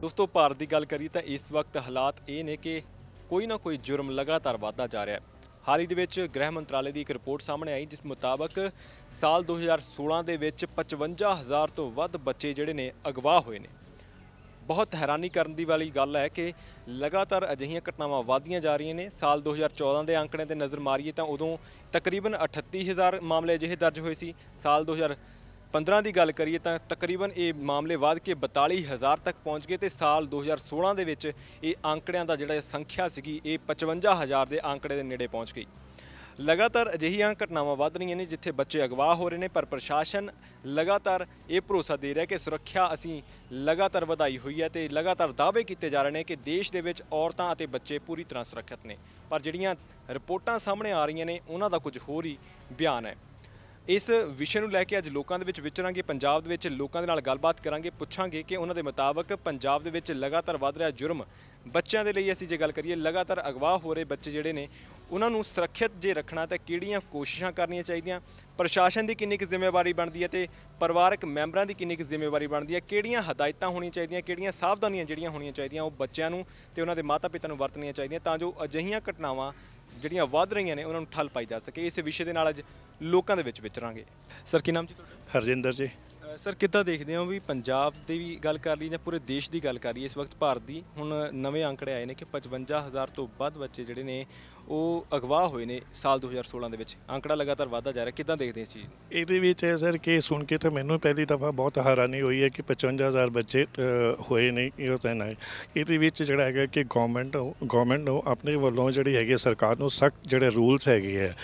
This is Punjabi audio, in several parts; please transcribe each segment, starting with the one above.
ਦੋਸਤੋ ਭਾਰਤ ਦੀ ਗੱਲ ਕਰੀ ਤਾਂ ਇਸ ਵਕਤ ਹਾਲਾਤ ਇਹ ਨੇ ਕਿ ਕੋਈ ਨਾ ਕੋਈ ਜੁਰਮ ਲਗਾਤਾਰ ਵਧਦਾ ਜਾ ਰਿਹਾ ਹੈ ਹਾਲ ਹੀ ਦੇ ਵਿੱਚ ਗ੍ਰਹਿ ਮੰਤਰਾਲੇ ਦੀ ਇੱਕ ਰਿਪੋਰਟ ਸਾਹਮਣੇ ਆਈ ਜਿਸ ਮੁਤਾਬਕ ਸਾਲ 2016 ਦੇ ਵਿੱਚ 55000 ਤੋਂ ਵੱਧ ਬੱਚੇ ਜਿਹੜੇ ਨੇ ਅਗਵਾ ਹੋਏ ਨੇ ਬਹੁਤ ਹੈਰਾਨੀ ਕਰਨ ਦੀ ਵਾਲੀ ਗੱਲ ਹੈ ਕਿ ਲਗਾਤਾਰ ਅਜਿਹੀਆਂ ਘਟਨਾਵਾਂ ਵਧਦੀਆਂ ਜਾ ਰਹੀਆਂ ਨੇ ਸਾਲ 2014 ਦੇ ਅੰਕੜੇ ਤੇ ਨਜ਼ਰ ਮਾਰੀਏ ਤਾਂ ਉਦੋਂ ਤਕਰੀਬਨ 38000 ਮਾਮਲੇ ਅਜਿਹੇ ਦਰਜ ਹੋਏ ਸੀ ਸਾਲ 15 ਦੀ ਗੱਲ ਕਰੀਏ ਤਾਂ ਤਕਰੀਬਨ ਇਹ ਮਾਮਲੇ ਵਧ ਕੇ 42000 ਤੱਕ ਪਹੁੰਚ ਗਏ ਤੇ ਸਾਲ 2016 ਦੇ ਵਿੱਚ ਇਹ ਅੰਕੜਿਆਂ ਦਾ ਜਿਹੜਾ ਸੰਖਿਆ ਸੀਗੀ ਇਹ 55000 ਦੇ ਅੰਕੜੇ ਦੇ ਨੇੜੇ ਪਹੁੰਚ ਗਈ ਲਗਾਤਾਰ ਅਜਿਹੀਆਂ ਘਟਨਾਵਾਂ ਵਧ ਰਹੀਆਂ ਨੇ ਜਿੱਥੇ ਬੱਚੇ ਅਗਵਾ ਹੋ ਰਹੇ ਨੇ ਪਰ ਪ੍ਰਸ਼ਾਸਨ ਲਗਾਤਾਰ ਇਹ ਭਰੋਸਾ ਦੇ ਰਿਹਾ ਕਿ ਸੁਰੱਖਿਆ ਅਸੀਂ ਲਗਾਤਾਰ ਵਧਾਈ ਹੋਈ ਹੈ ਤੇ ਲਗਾਤਾਰ ਦਾਅਵੇ ਕੀਤੇ ਜਾ ਰਹੇ ਨੇ ਕਿ ਦੇਸ਼ ਦੇ ਵਿੱਚ ਔਰਤਾਂ ਅਤੇ ਬੱਚੇ ਪੂਰੀ ਤਰ੍ਹਾਂ ਸੁਰੱਖਿਅਤ ਨੇ ਪਰ ਜਿਹੜੀਆਂ ਰਿਪੋਰਟਾਂ ਸਾਹਮਣੇ ਆ ਰਹੀਆਂ ਨੇ ਉਹਨਾਂ ਦਾ ਕੁਝ ਹੋਰ ਹੀ ਬਿਆਨ ਹੈ ਇਸ ਵਿਸ਼ੇ ਨੂੰ ਲੈ ਕੇ ਅੱਜ ਲੋਕਾਂ ਦੇ ਵਿੱਚ ਵਿਚਰਾਂਗੇ ਪੰਜਾਬ ਦੇ ਵਿੱਚ ਲੋਕਾਂ ਦੇ ਨਾਲ ਗੱਲਬਾਤ ਕਰਾਂਗੇ ਪੁੱਛਾਂਗੇ ਕਿ ਉਹਨਾਂ ਦੇ ਮੁਤਾਬਕ ਪੰਜਾਬ ਦੇ ਵਿੱਚ ਲਗਾਤਾਰ ਵੱਧ ਰਿਹਾ ਜੁਰਮ ਬੱਚਿਆਂ ਦੇ ਲਈ ਅਸੀਂ ਜੇ ਗੱਲ ਕਰੀਏ ਲਗਾਤਾਰ ਅਗਵਾ ਹੋ ਰਹੇ ਬੱਚੇ ਜਿਹੜੇ ਨੇ ਉਹਨਾਂ ਨੂੰ ਸੁਰੱਖਿਅਤ ਜੇ ਰੱਖਣਾ ਤਾਂ ਕਿਹੜੀਆਂ ਕੋਸ਼ਿਸ਼ਾਂ ਕਰਨੀਆਂ ਚਾਹੀਦੀਆਂ ਪ੍ਰਸ਼ਾਸਨ ਦੀ ਕਿੰਨੀ ਕੁ ਜ਼ਿੰਮੇਵਾਰੀ ਬਣਦੀ ਹੈ ਤੇ ਪਰਿਵਾਰਕ ਮੈਂਬਰਾਂ ਦੀ ਕਿੰਨੀ ਕੁ ਜ਼ਿੰਮੇਵਾਰੀ ਬਣਦੀ ਹੈ ਕਿਹੜੀਆਂ ਹਦਾਇਤਾਂ ਹੋਣੀਆਂ ਚਾਹੀਦੀਆਂ ਕਿਹੜੀਆਂ ਸਾਵਧਾਨੀਆਂ ਜਿਹੜੀਆਂ ਹੋਣੀਆਂ ਚਾਹੀਦੀਆਂ ਉਹ ਬੱਚਿਆਂ ਨੂੰ ਤੇ ਉਹਨਾਂ ਦੇ ਮਾਤਾ-ਪਿਤਾ ਨੂੰ ਵਰਤਣੀਆਂ ਚਾਹੀਦੀਆਂ ਤਾਂ ਜੋ ਅਜਿਹੀਆਂ ਘਟਨਾਵਾਂ ਜਿਹੜੀਆਂ ਵਧ ਰਹੀਆਂ ਨੇ ਉਹਨਾਂ ਨੂੰ ਠੱਲ ਪਾਈ ਜਾ ਸਕੇ ਇਸ ਵਿਸ਼ੇ ਦੇ ਨਾਲ ਅੱਜ ਲੋਕਾਂ ਦੇ ਵਿੱਚ ਵਿਚਰਾਂਗੇ ਸਰ ਕੀ ਨਾਮ ਜੀ ਤੁਹਾਡਾ ਹਰਜਿੰਦਰ ਜੀ ਸਰ ਕਿੱਦਾਂ ਦੇਖਦੇ ਹੋ ਵੀ ਪੰਜਾਬ ਦੀ ਵੀ ਗੱਲ ਕਰ ਲਈ ਜਾਂ ਪੂਰੇ ਦੇਸ਼ ਦੀ ਗੱਲ ਕਰ ਲਈ ਇਸ ਵਕਤ ਭਾਰਤ ਦੀ ਹੁਣ ਨਵੇਂ ਅੰਕੜੇ ਆਏ ਨੇ ਕਿ 55000 ਤੋਂ ਵੱਧ ਬੱਚੇ ਜਿਹੜੇ ਨੇ ਉਹ ਅਗਵਾ ਹੋਏ ਨੇ ਸਾਲ 2016 ਦੇ ਵਿੱਚ ਅੰਕੜਾ ਲਗਾਤਾਰ ਵਧਦਾ ਜਾ ਰਿਹਾ ਕਿਦਾਂ ਦੇਖਦੇ ਇਸ ਚੀਜ਼ ਇਹਦੇ ਵਿੱਚ ਹੈ ਸਰ ਕਿ ਸੁਣ ਕੇ ਤਾਂ ਮੈਨੂੰ ਪਹਿਲੀ ਦਫਾ ਬਹੁਤ ਹੈਰਾਨੀ ਹੋਈ ਹੈ ਕਿ 55000 ਬੱਚੇ ਹੋਏ ਨੇ ਇਹ ਤਾਂ ਨਹੀਂ ਇਹਦੇ ਵਿੱਚ ਜਿਹੜਾ ਹੈਗਾ ਕਿ ਗਵਰਨਮੈਂਟ ਗਵਰਨਮੈਂਟ ਨੂੰ ਆਪਣੇ ਵੱਲੋਂ ਜਿਹੜੀ ਹੈਗੀ ਸਰਕਾਰ ਨੂੰ ਸਖਤ ਜਿਹੜੇ ਰੂਲਸ ਹੈਗੇ ਹੈ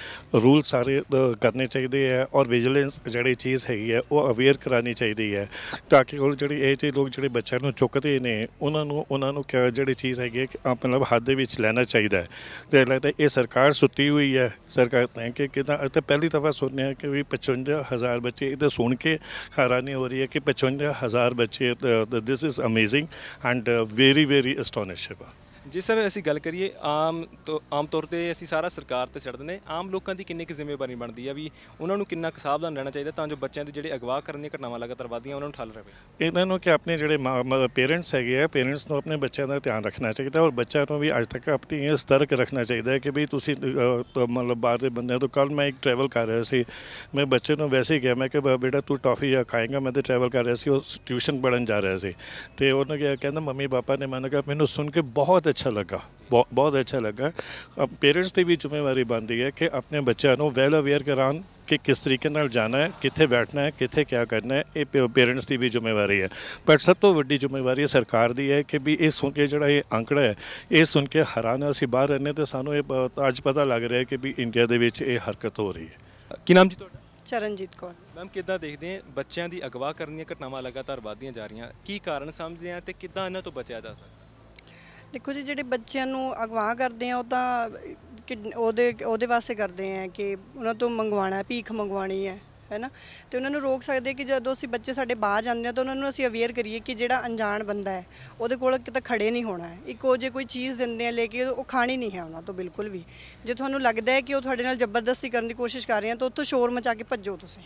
ਰੂਲ ਸਾਰੇ ਕਰਨੇ ਚਾਹੀਦੇ ਹੈ ਔਰ ਵਿਜੀਲੈਂਸ ਜਿਹੜੀ ਚੀਜ਼ ਹੈਗੀ ਹੈ ਉਹ ਅਵੇਅਰ ਕਰਾਣੀ ਚਾਹੀਦੀ ਹੈ ਤਾਂ ਕਿ ਉਹ ਜਿਹੜੀ ਇਹ ਤੇ ਲੋਕ ਜਿਹੜੇ ਬੱਚਿਆਂ ਨੂੰ ਚੁੱਕਦੇ ਨੇ ਉਹਨਾਂ ਨੂੰ ਉਹਨਾਂ ਨੂੰ ਜਿਹੜੀ ਚੀਜ਼ ਹੈਗੀ ਹੈ ਕਿ ਮਤਲਬ ਹੱਦ ਦੇ ਵਿੱਚ ਲੈਣਾ ਚਾਹੀਦਾ ਹੈ ਤੇ ਲੱਗਦਾ ਇਹ ਸਰਕਾਰ ਸੁੱਤੀ ਹੋਈ ਹੈ ਸਰਕਾਰ ਤਾਂ ਕਿ ਕਿਤਾ ਤੇ ਪਹਿਲੀ ਦਫਾ ਸੁਣਿਆ ਕਿ ਵੀ 55000 ਬੱਚੇ ਇਹ ਤਾਂ ਸੁਣ ਕੇ ਹੈਰਾਨੀ ਹੋ ਰਹੀ ਹੈ ਕਿ 55000 ਬੱਚੇ this is amazing and very very astonishing ਜੇ ਸਰ ਅਸੀਂ ਗੱਲ ਕਰੀਏ ਆਮ ਤੋਂ ਆਮ ਤੌਰ ਤੇ ਅਸੀਂ ਸਾਰਾ ਸਰਕਾਰ ਤੇ ਛੱਡ ਦਿੰਦੇ ਆਮ ਲੋਕਾਂ ਦੀ ਕਿੰਨੀ ਕਿ ਜ਼ਿੰਮੇਵਾਰੀ ਬਣਦੀ ਆ ਵੀ ਉਹਨਾਂ ਨੂੰ ਕਿੰਨਾ ਕੁ ਸਾਵਧਾਨ ਰਹਿਣਾ ਚਾਹੀਦਾ ਤਾਂ ਜੋ ਬੱਚਿਆਂ ਦੇ ਜਿਹੜੇ ਅਗਵਾ ਕਰਨ ਦੀਆਂ ਘਟਨਾਵਾਂ ਲਗਾਤਾਰ ਵਧਦੀਆਂ ਉਹਨਾਂ ਨੂੰ ਠੱਲ ਰਵੇ ਇਹਨਾਂ ਨੂੰ ਕਿ ਆਪਣੇ ਜਿਹੜੇ ਪੇਰੈਂਟਸ ਹੈਗੇ ਆ ਪੇਰੈਂਟਸ ਨੂੰ ਆਪਣੇ ਬੱਚਿਆਂ ਦਾ ਧਿਆਨ ਰੱਖਣਾ ਚਾਹੀਦਾ ਔਰ ਬੱਚਿਆਂ ਨੂੰ ਵੀ ਅੱਜ ਤੱਕ ਆਪਣੀ ਇਹ ਸਤਰਕ ਰੱਖਣਾ ਚਾਹੀਦਾ ਹੈ ਕਿ ਵੀ ਤੁਸੀਂ ਮਤਲਬ ਬਾਹਰ ਦੇ ਬੰਦੇ ਤੋਂ ਕੱਲ ਮੈਂ ਇੱਕ ਟਰੈਵਲ ਕਰ ਰਿਹਾ ਸੀ ਮੈਂ ਬੱਚੇ ਨੂੰ ਵੈਸੇ ਹੀ ਕਿਹਾ ਮੈਂ ਕਿ ਬੇਟਾ ਤੂੰ ਟੌਫੀ ਖਾਏਗਾ ਮੈਂ ਤੇ ਟਰੈਵਲ ਕਰ ਰਿਹਾ ਸੀ ਉਹ ਟਿਊਸ਼ਨ ਪੜਨ ਜਾ ਰਿਹਾ ਸੀ ਤੇ ਉਹਨੇ ਕਿਹਾ ਕਹਿੰਦਾ ਮੰਮੀ ਪਾਪਾ ਨੇ ਮੈਨੂੰ ਕਿਹਾ ਮੈਨੂੰ ਸੁਣ ਕੇ ਬਹੁਤ ਅੱਛਾ ਅੱਛਾ ਲੱਗਾ ਬਹੁਤ ਬਹੁਤ ਅੱਛਾ ਲੱਗਾ ਪੇਰੈਂਟਸ ਦੀ ਵੀ ਜ਼ਿੰਮੇਵਾਰੀ ਬਣਦੀ ਹੈ ਕਿ ਆਪਣੇ ਬੱਚਿਆਂ ਨੂੰ ਵੈਲ ਅਵੇਅਰ ਕਰਾਂ ਕਿ ਕਿਸ ਤਰੀਕੇ ਨਾਲ ਜਾਣਾ ਹੈ ਕਿੱਥੇ ਬੈਠਣਾ ਹੈ ਕਿੱਥੇ ਕੀ ਕਰਨਾ ਹੈ ਇਹ ਪੇਰੈਂਟਸ ਦੀ ਵੀ ਜ਼ਿੰਮੇਵਾਰੀ ਹੈ ਪਰ ਸਭ ਤੋਂ ਵੱਡੀ ਜ਼ਿੰਮੇਵਾਰੀ ਸਰਕਾਰ ਦੀ ਹੈ ਕਿ ਵੀ ਇਹ ਸੁਣ ਕੇ ਜਿਹੜਾ ਇਹ ਅੰਕੜਾ ਹੈ ਇਹ ਸੁਣ ਕੇ ਹੈਰਾਨ ਅਸੀਂ ਬਾਹਰ ਰਹਿੰਦੇ ਤੇ ਸਾਨੂੰ ਇਹ ਅੱਜ ਪਤਾ ਲੱਗ ਰਿਹਾ ਹੈ ਕਿ ਵੀ ਇੰਡੀਆ ਦੇ ਵਿੱਚ ਇਹ ਹਰਕਤ ਹੋ ਰਹੀ ਹੈ ਕੀ ਨਾਮ ਜੀ ਤੁਹਾਡਾ ਚਰਨਜੀਤ ਕੌਰ ਮੈਮ ਕਿੱਦਾਂ ਦੇਖਦੇ ਆ ਬੱਚਿਆਂ ਦੀ ਅਗਵਾ ਕਰਨ ਦੀਆਂ ਘਟਨਾਵਾਂ ਲਗਾਤਾਰ ਵਧਦੀਆਂ ਜਾ ਰਹੀਆਂ ਕੀ ਕਾਰਨ ਸਮਝਦੇ ਆ ਤੇ ਕਿੱਦਾਂ ਇਹਨਾਂ ਤੋਂ ਬਚਿਆ ਜਾ ਸਕਦਾ ਦੇਖੋ ਜੀ ਜਿਹੜੇ ਬੱਚਿਆਂ ਨੂੰ ਅਗਵਾ ਕਰਦੇ ਆ ਉਹ ਤਾਂ ਉਹਦੇ ਉਹਦੇ ਵਾਸਤੇ ਕਰਦੇ ਆ ਕਿ ਉਹਨਾਂ ਤੋਂ ਮੰਗਵਾਣਾ ਭੀਖ ਮੰਗਵਾਣੀ ਹੈ ਹੈਨਾ ਤੇ ਉਹਨਾਂ ਨੂੰ ਰੋਕ ਸਕਦੇ ਕਿ ਜਦੋਂ ਅਸੀਂ ਬੱਚੇ ਸਾਡੇ ਬਾਹਰ ਜਾਂਦੇ ਆ ਤਾਂ ਉਹਨਾਂ ਨੂੰ ਅਸੀਂ ਅਵੇਅਰ ਕਰੀਏ ਕਿ ਜਿਹੜਾ ਅਣਜਾਣ ਬੰਦਾ ਹੈ ਉਹਦੇ ਕੋਲ ਕਿਤੇ ਖੜੇ ਨਹੀਂ ਹੋਣਾ ਹੈ ਇੱਕ ਉਹ ਜੇ ਕੋਈ ਚੀਜ਼ ਦਿੰਦੇ ਆ ਲੈ ਕੇ ਉਹ ਖਾਣੀ ਨਹੀਂ ਹੈ ਉਹਨਾਂ ਤੋਂ ਬਿਲਕੁਲ ਵੀ ਜੇ ਤੁਹਾਨੂੰ ਲੱਗਦਾ ਹੈ ਕਿ ਉਹ ਤੁਹਾਡੇ ਨਾਲ ਜ਼ਬਰਦਸਤੀ ਕਰਨ ਦੀ ਕੋਸ਼ਿਸ਼ ਕਰ ਰਹੇ ਆ ਤਾਂ ਉੱਥੋਂ ਸ਼ੋਰ ਮਚਾ ਕੇ ਭੱਜੋ ਤੁਸੀਂ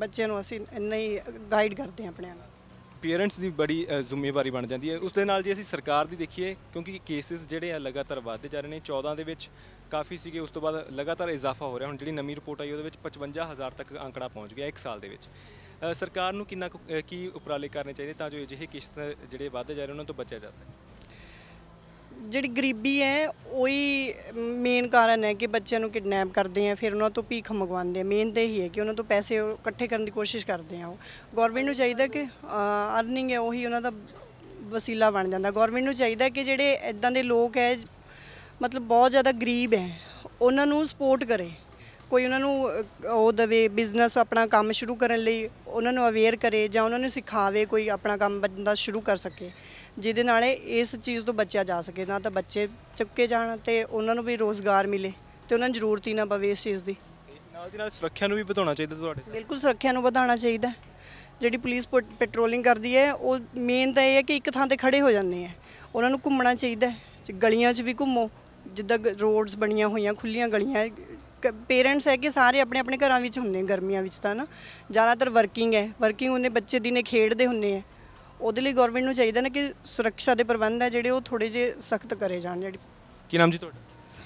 ਬੱਚਿਆਂ ਨੂੰ ਅਸੀਂ ਇੰਨਾ ਹੀ ਗਾਈਡ ਕਰਦੇ ਆ ਆਪਣੇ ਆਪ ਪੇਰੈਂਟਸ ਦੀ ਬੜੀ ਜ਼ਿੰਮੇਵਾਰੀ ਬਣ ਜਾਂਦੀ ਹੈ ਉਸ ਦੇ ਨਾਲ ਜੇ ਅਸੀਂ ਸਰਕਾਰ ਦੀ ਦੇਖੀਏ ਕਿਉਂਕਿ ਕੇਸਿਸ ਜਿਹੜੇ ਆ ਲਗਾਤਾਰ ਵਧਦੇ ਜਾ ਰਹੇ ਨੇ 14 ਦੇ ਵਿੱਚ ਕਾਫੀ ਸੀਗੇ ਉਸ ਤੋਂ ਬਾਅਦ ਲਗਾਤਾਰ ਇਜ਼ਾਫਾ ਹੋ ਰਿਹਾ ਹੁਣ ਜਿਹੜੀ ਨਵੀਂ ਰਿਪੋਰਟ ਆਈ ਉਹਦੇ ਵਿੱਚ 55000 ਤੱਕ ਅੰਕੜਾ ਪਹੁੰਚ ਗਿਆ ਇੱਕ ਸਾਲ ਦੇ ਵਿੱਚ ਸਰਕਾਰ ਨੂੰ ਕਿੰਨਾ ਕੀ ਉਪਰਾਲੇ ਕਰਨੇ ਚਾਹੀਦੇ ਤਾਂ ਜੋ ਅਜਿਹੇ ਕੇਸ ਜਿਹੜੇ ਵਧਦੇ ਜਾ ਰਹੇ ਉਹਨਾਂ ਤੋਂ ਬਚਿਆ ਜਾ ਸਕੇ ਜਿਹੜੀ ਗਰੀਬੀ ਹੈ ਉਹੀ ਮੇਨ ਕਾਰਨ ਹੈ ਕਿ ਬੱਚਿਆਂ ਨੂੰ ਕਿਡਨੈਪ ਕਰਦੇ ਆ ਫਿਰ ਉਹਨਾਂ ਤੋਂ ਭੀਖ ਮੰਗਵਾਉਂਦੇ ਆ ਮੇਨ ਤੇ ਹੀ ਹੈ ਕਿ ਉਹਨਾਂ ਤੋਂ ਪੈਸੇ ਇਕੱਠੇ ਕਰਨ ਦੀ ਕੋਸ਼ਿਸ਼ ਕਰਦੇ ਆ ਉਹ ਗਵਰਨਮੈਂਟ ਨੂੰ ਚਾਹੀਦਾ ਕਿ ਅਰਨਿੰਗ ਹੈ ਉਹੀ ਉਹਨਾਂ ਦਾ ਵਸੀਲਾ ਬਣ ਜਾਂਦਾ ਗਵਰਨਮੈਂਟ ਨੂੰ ਚਾਹੀਦਾ ਕਿ ਜਿਹੜੇ ਇਦਾਂ ਦੇ ਲੋਕ ਹੈ ਮਤਲਬ ਬਹੁਤ ਜ਼ਿਆਦਾ ਗਰੀਬ ਹੈ ਉਹਨਾਂ ਨੂੰ ਸਪੋਰਟ ਕਰੇ ਕੋਈ ਉਹਨਾਂ ਨੂੰ ਉਹ ਦਵੇ ਬਿਜ਼ਨਸ ਆਪਣਾ ਕੰਮ ਸ਼ੁਰੂ ਕਰਨ ਲਈ ਉਹਨਾਂ ਨੂੰ ਅਵੇਅਰ ਕਰੇ ਜਾਂ ਉਹਨਾਂ ਨੂੰ ਸਿਖਾਵੇ ਕੋਈ ਆਪਣਾ ਕੰਮ ਬੰਦਾ ਸ਼ੁਰੂ ਕਰ ਸਕੇ ਜਿਹਦੇ ਨਾਲ ਇਸ ਚੀਜ਼ ਤੋਂ ਬਚਿਆ ਜਾ ਸਕੇ ਨਾ ਤਾਂ ਬੱਚੇ ਚੁੱਕੇ ਜਾਣ ਤੇ ਉਹਨਾਂ ਨੂੰ ਵੀ ਰੋਜ਼ਗਾਰ ਮਿਲੇ ਤੇ ਉਹਨਾਂ ਨੂੰ ਜ਼ਰੂਰਤ ਹੀ ਨਾ ਪਵੇ ਇਸ ਚੀਜ਼ ਦੀ ਨਾਲ ਦੀ ਨਾਲ ਸੁਰੱਖਿਆ ਨੂੰ ਵੀ ਵਧਾਉਣਾ ਚਾਹੀਦਾ ਤੁਹਾਡੇ ਬਿਲਕੁਲ ਸੁਰੱਖਿਆ ਨੂੰ ਵਧਾਉਣਾ ਚਾਹੀਦਾ ਜਿਹੜੀ ਪੁਲਿਸ ਪੈਟਰੋਲਿੰਗ ਕਰਦੀ ਹੈ ਉਹ ਮੇਨ ਤਾਂ ਇਹ ਹੈ ਕਿ ਇੱਕ ਥਾਂ ਤੇ ਖੜੇ ਹੋ ਜਾਂਦੇ ਆ ਉਹਨਾਂ ਨੂੰ ਘੁੰਮਣਾ ਚਾਹੀਦਾ ਗਲੀਆਂ 'ਚ ਵੀ ਘੁੰਮੋ ਜਿੱਦਾਂ ਰੋਡਸ ਬਣੀਆਂ ਹੋਈਆਂ ਖੁੱਲੀਆਂ ਗਲੀਆਂ ਪੇਰੈਂਟਸ ਹੈ ਕਿ ਸਾਰੇ ਆਪਣੇ ਆਪਣੇ ਘਰਾਂ ਵਿੱਚ ਹੁੰਦੇ ਗਰਮੀਆਂ ਵਿੱਚ ਤਾਂ ਨਾ ਜ਼ਿਆਦਾਤਰ ਵਰਕਿੰਗ ਹੈ ਵਰਕਿੰਗ ਉਹਨੇ ਬੱਚੇ ਦਿਨੇ ਖੇਡਦੇ ਹੁੰਦੇ ਆ ਉਹਦੇ ਲਈ ਗਵਰਨਮੈਂਟ ਨੂੰ ਚਾਹੀਦਾ ਨਾ ਕਿ ਸੁਰੱਖਿਆ ਦੇ ਪ੍ਰਬੰਧ ਹੈ ਜਿਹੜੇ ਉਹ ਥੋੜੇ ਜੇ ਸਖਤ ਕਰੇ ਜਾਣ ਜਿਹੜੀ ਕੀ ਨਾਮ ਜੀ ਤੁਹਾਡਾ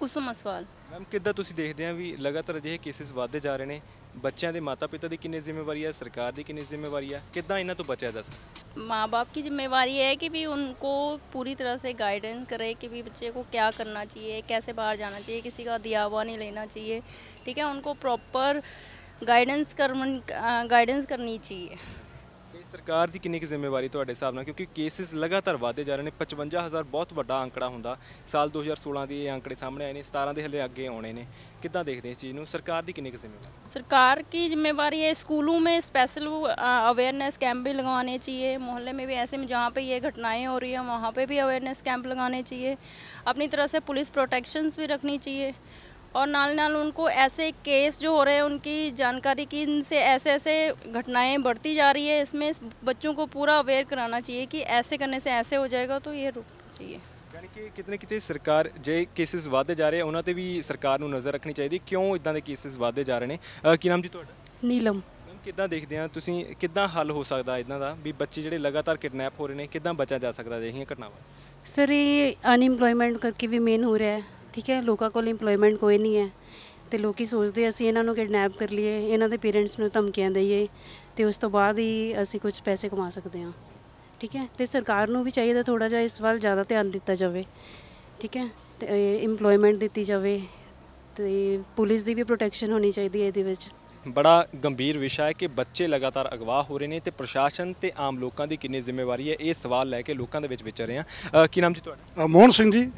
ਕੁਸਮ ਅਸਵਾਲ ਮੈਮ ਕਿੱਦਾਂ ਤੁਸੀਂ ਦੇਖਦੇ ਆ ਵੀ ਲਗਾਤਾਰ ਅਜਿਹੇ ਕੇਸਿਸ ਵਧਦੇ ਜਾ ਰਹੇ ਨੇ ਬੱਚਿਆਂ ਦੇ ਮਾਤਾ-ਪਿਤਾ ਦੀ ਕਿੰਨੀ ਜ਼ਿੰਮੇਵਾਰੀ ਹੈ ਸਰਕਾਰ ਦੀ ਕਿੰਨੀ ਜ਼ਿੰਮੇਵਾਰੀ ਹੈ ਕਿੱਦਾਂ ਇਹਨਾਂ ਤੋਂ ਬਚਿਆ ਜਾ ਸਕਦਾ ਮਾਪੇ ਦੀ ਜ਼ਿੰਮੇਵਾਰੀ ਹੈ ਕਿ ਵੀ ਉਹਨਕੋ ਪੂਰੀ ਤਰ੍ਹਾਂ ਸੇ ਗਾਈਡੈਂਸ ਕਰੇ ਕਿ ਵੀ ਬੱਚੇ ਕੋ को ਕਰਨਾ ਚਾਹੀਏ ਕਿਵੇਂ ਬਾਹਰ ਜਾਣਾ ਚਾਹੀਏ ਕਿਸੇ ਦਾ का ਨਹੀਂ ਲੈਣਾ ਚਾਹੀਏ ਠੀਕ ਹੈ ਉਹਨਕੋ ਪ੍ਰੋਪਰ ਗਾਈਡੈਂਸ प्रॉपर ਗਾਈਡੈਂਸ ਕਰਨੀ ਚਾਹੀਏ ਸਰਕਾਰ ਦੀ ਕਿੰਨੀ ਕੁ ਜ਼ਿੰਮੇਵਾਰੀ ਤੁਹਾਡੇ ਹਿਸਾਬ ਨਾਲ ਕਿਉਂਕਿ ਕੇਸਿਸ ਲਗਾਤਾਰ ਵਧਦੇ ਜਾ ਰਹੇ ਨੇ 55000 ਬਹੁਤ ਵੱਡਾ ਅੰਕੜਾ ਹੁੰਦਾ ਸਾਲ 2016 ਦੀ ਇਹ ਅੰਕੜੇ ਸਾਹਮਣੇ ਆਏ ਨੇ 17 ਦੇ ਹਲੇ ਅੱਗੇ ਆਉਣੇ ਨੇ ਕਿੱਦਾਂ ਦੇਖਦੇ ਇਸ ਚੀਜ਼ ਨੂੰ ਸਰਕਾਰ ਦੀ ਕਿੰਨੀ ਕੁ ਜ਼ਿੰਮੇਵਾਰੀ ਸਰਕਾਰ ਕੀ ਜ਼ਿੰਮੇਵਾਰੀ ਹੈ ਸਕੂਲੋਂ ਮੇ ਸਪੈਸ਼ਲ ਅਵੇਅਰਨੈਸ ਕੈਂਪ ਵੀ ਲਗਾਉਣੇ ਚਾਹੀਏ ਮੁਹੱਲੇ ਮੇ ਵੀ ਐਸੇ ਮ ਜਹਾਂ ਪੇ ਇਹ ਘਟਨਾਏ ਹੋ ਰਹੀ ਹੈ ਵਹਾਂ ਪੇ ਵੀ ਅਵੇਅਰਨੈਸ ਕੈਂਪ ਲਗਾਉਣੇ ਚਾਹੀਏ ਆਪਣੀ ਤਰ੍ਹਾਂ ਸੇ ਪੁਲਿਸ ਪ੍ਰੋਟੈਕਸ਼ਨਸ ਵੀ ਰੱਖਣੀ ਚਾਹੀਏ और नाल नाल उनको ऐसे केस जो हो रहे हैं उनकी जानकारी कि इनसे ऐसे ऐसे घटनाएं बढ़ती जा रही है इसमें बच्चों को पूरा अवेयर कराना चाहिए कि ऐसे करने से ऐसे हो जाएगा तो ये रुकना चाहिए ਯਾਨੀ ਕਿ ਕਿਤਨੇ ਕਿਤੇ ਸਰਕਾਰ ਜੇ ਕੇਸਿਸ ਵਧਦੇ ਜਾ ਰਹੇ ਉਹਨਾਂ ਤੇ ਵੀ ਸਰਕਾਰ ਨੂੰ ਨਜ਼ਰ ਰੱਖਣੀ ਚਾਹੀਦੀ ਕਿਉਂ ਇਦਾਂ ਦੇ ਕੇਸਿਸ ਵਧਦੇ ਜਾ ਰਹੇ ਨੇ ਅ, ਕੀ ਨਾਮ ਜੀ ਤੁਹਾਡਾ ਨੀਲਮ ਕਿੱਦਾਂ ਦੇਖਦੇ ਆ ਤੁਸੀਂ ਕਿੱਦਾਂ ਹੱਲ ਹੋ ਸਕਦਾ ਇਦਾਂ ਦਾ ਵੀ ਬੱਚੇ ਜਿਹੜੇ ਲਗਾਤਾਰ ਕਿਡਨੈਪ ਹੋ ਰਹੇ ਨੇ ਕਿੱਦਾਂ ਬਚਿਆ ਜਾ ਸਕਦਾ ਅਜਿਹੀਆਂ ਘਟਨਾਵਾਂ ਸਰ ਇਹ ਅਨਇੰਪਲੋਇਮੈਂਟ ਕਰਕੇ ਵੀ ਮੇਨ ਹੋ ਰਿਹਾ ਹੈ ਠੀਕ ਹੈ ਲੋਕਾਂ ਕੋਲ ਏਮਪਲੋਇਮੈਂਟ ਕੋਈ ਨਹੀਂ ਹੈ ਤੇ ਲੋਕੀ ਸੋਚਦੇ ਅਸੀਂ ਇਹਨਾਂ ਨੂੰ ਕਿਡਨੈਪ ਕਰ ਲਈਏ ਇਹਨਾਂ ਦੇ ਪੇਰੈਂਟਸ ਨੂੰ ਧਮਕੀਆਂ ਦਈਏ ਤੇ ਉਸ ਤੋਂ ਬਾਅਦ ਹੀ ਅਸੀਂ ਕੁਝ ਪੈਸੇ ਕਮਾ ਸਕਦੇ ਹਾਂ ਠੀਕ ਹੈ ਤੇ ਸਰਕਾਰ ਨੂੰ ਵੀ ਚਾਹੀਦਾ ਥੋੜਾ ਜਿਹਾ ਇਸ ਵੱਲ ਜ਼ਿਆਦਾ ਧਿਆਨ ਦਿੱਤਾ ਜਾਵੇ ਠੀਕ ਹੈ ਤੇ ਏਮਪਲੋਇਮੈਂਟ ਦਿੱਤੀ ਜਾਵੇ ਤੇ ਪੁਲਿਸ ਦੀ ਵੀ ਪ੍ਰੋਟੈਕਸ਼ਨ ਹੋਣੀ ਚਾਹੀਦੀ ਹੈ ਇਹਦੇ ਵਿੱਚ ਬੜਾ ਗੰਭੀਰ ਵਿਸ਼ਾ ਹੈ ਕਿ ਬੱਚੇ ਲਗਾਤਾਰ ਅਗਵਾ ਹੋ ਰਹੇ ਨੇ ਤੇ ਪ੍ਰਸ਼ਾਸਨ ਤੇ ਆਮ ਲੋਕਾਂ ਦੀ ਕਿੰਨੀ ਜ਼ਿੰਮੇਵਾਰੀ ਹੈ ਇਹ ਸਵਾਲ ਲੈ ਕੇ ਲੋਕਾਂ ਦੇ ਵਿੱਚ ਵਿਚਰ ਰਹੇ ਆ ਕੀ ਨਾਮ ਜੀ ਤੁਹਾਡਾ ਮੋਹਨ ਸਿੰਘ ਜੀ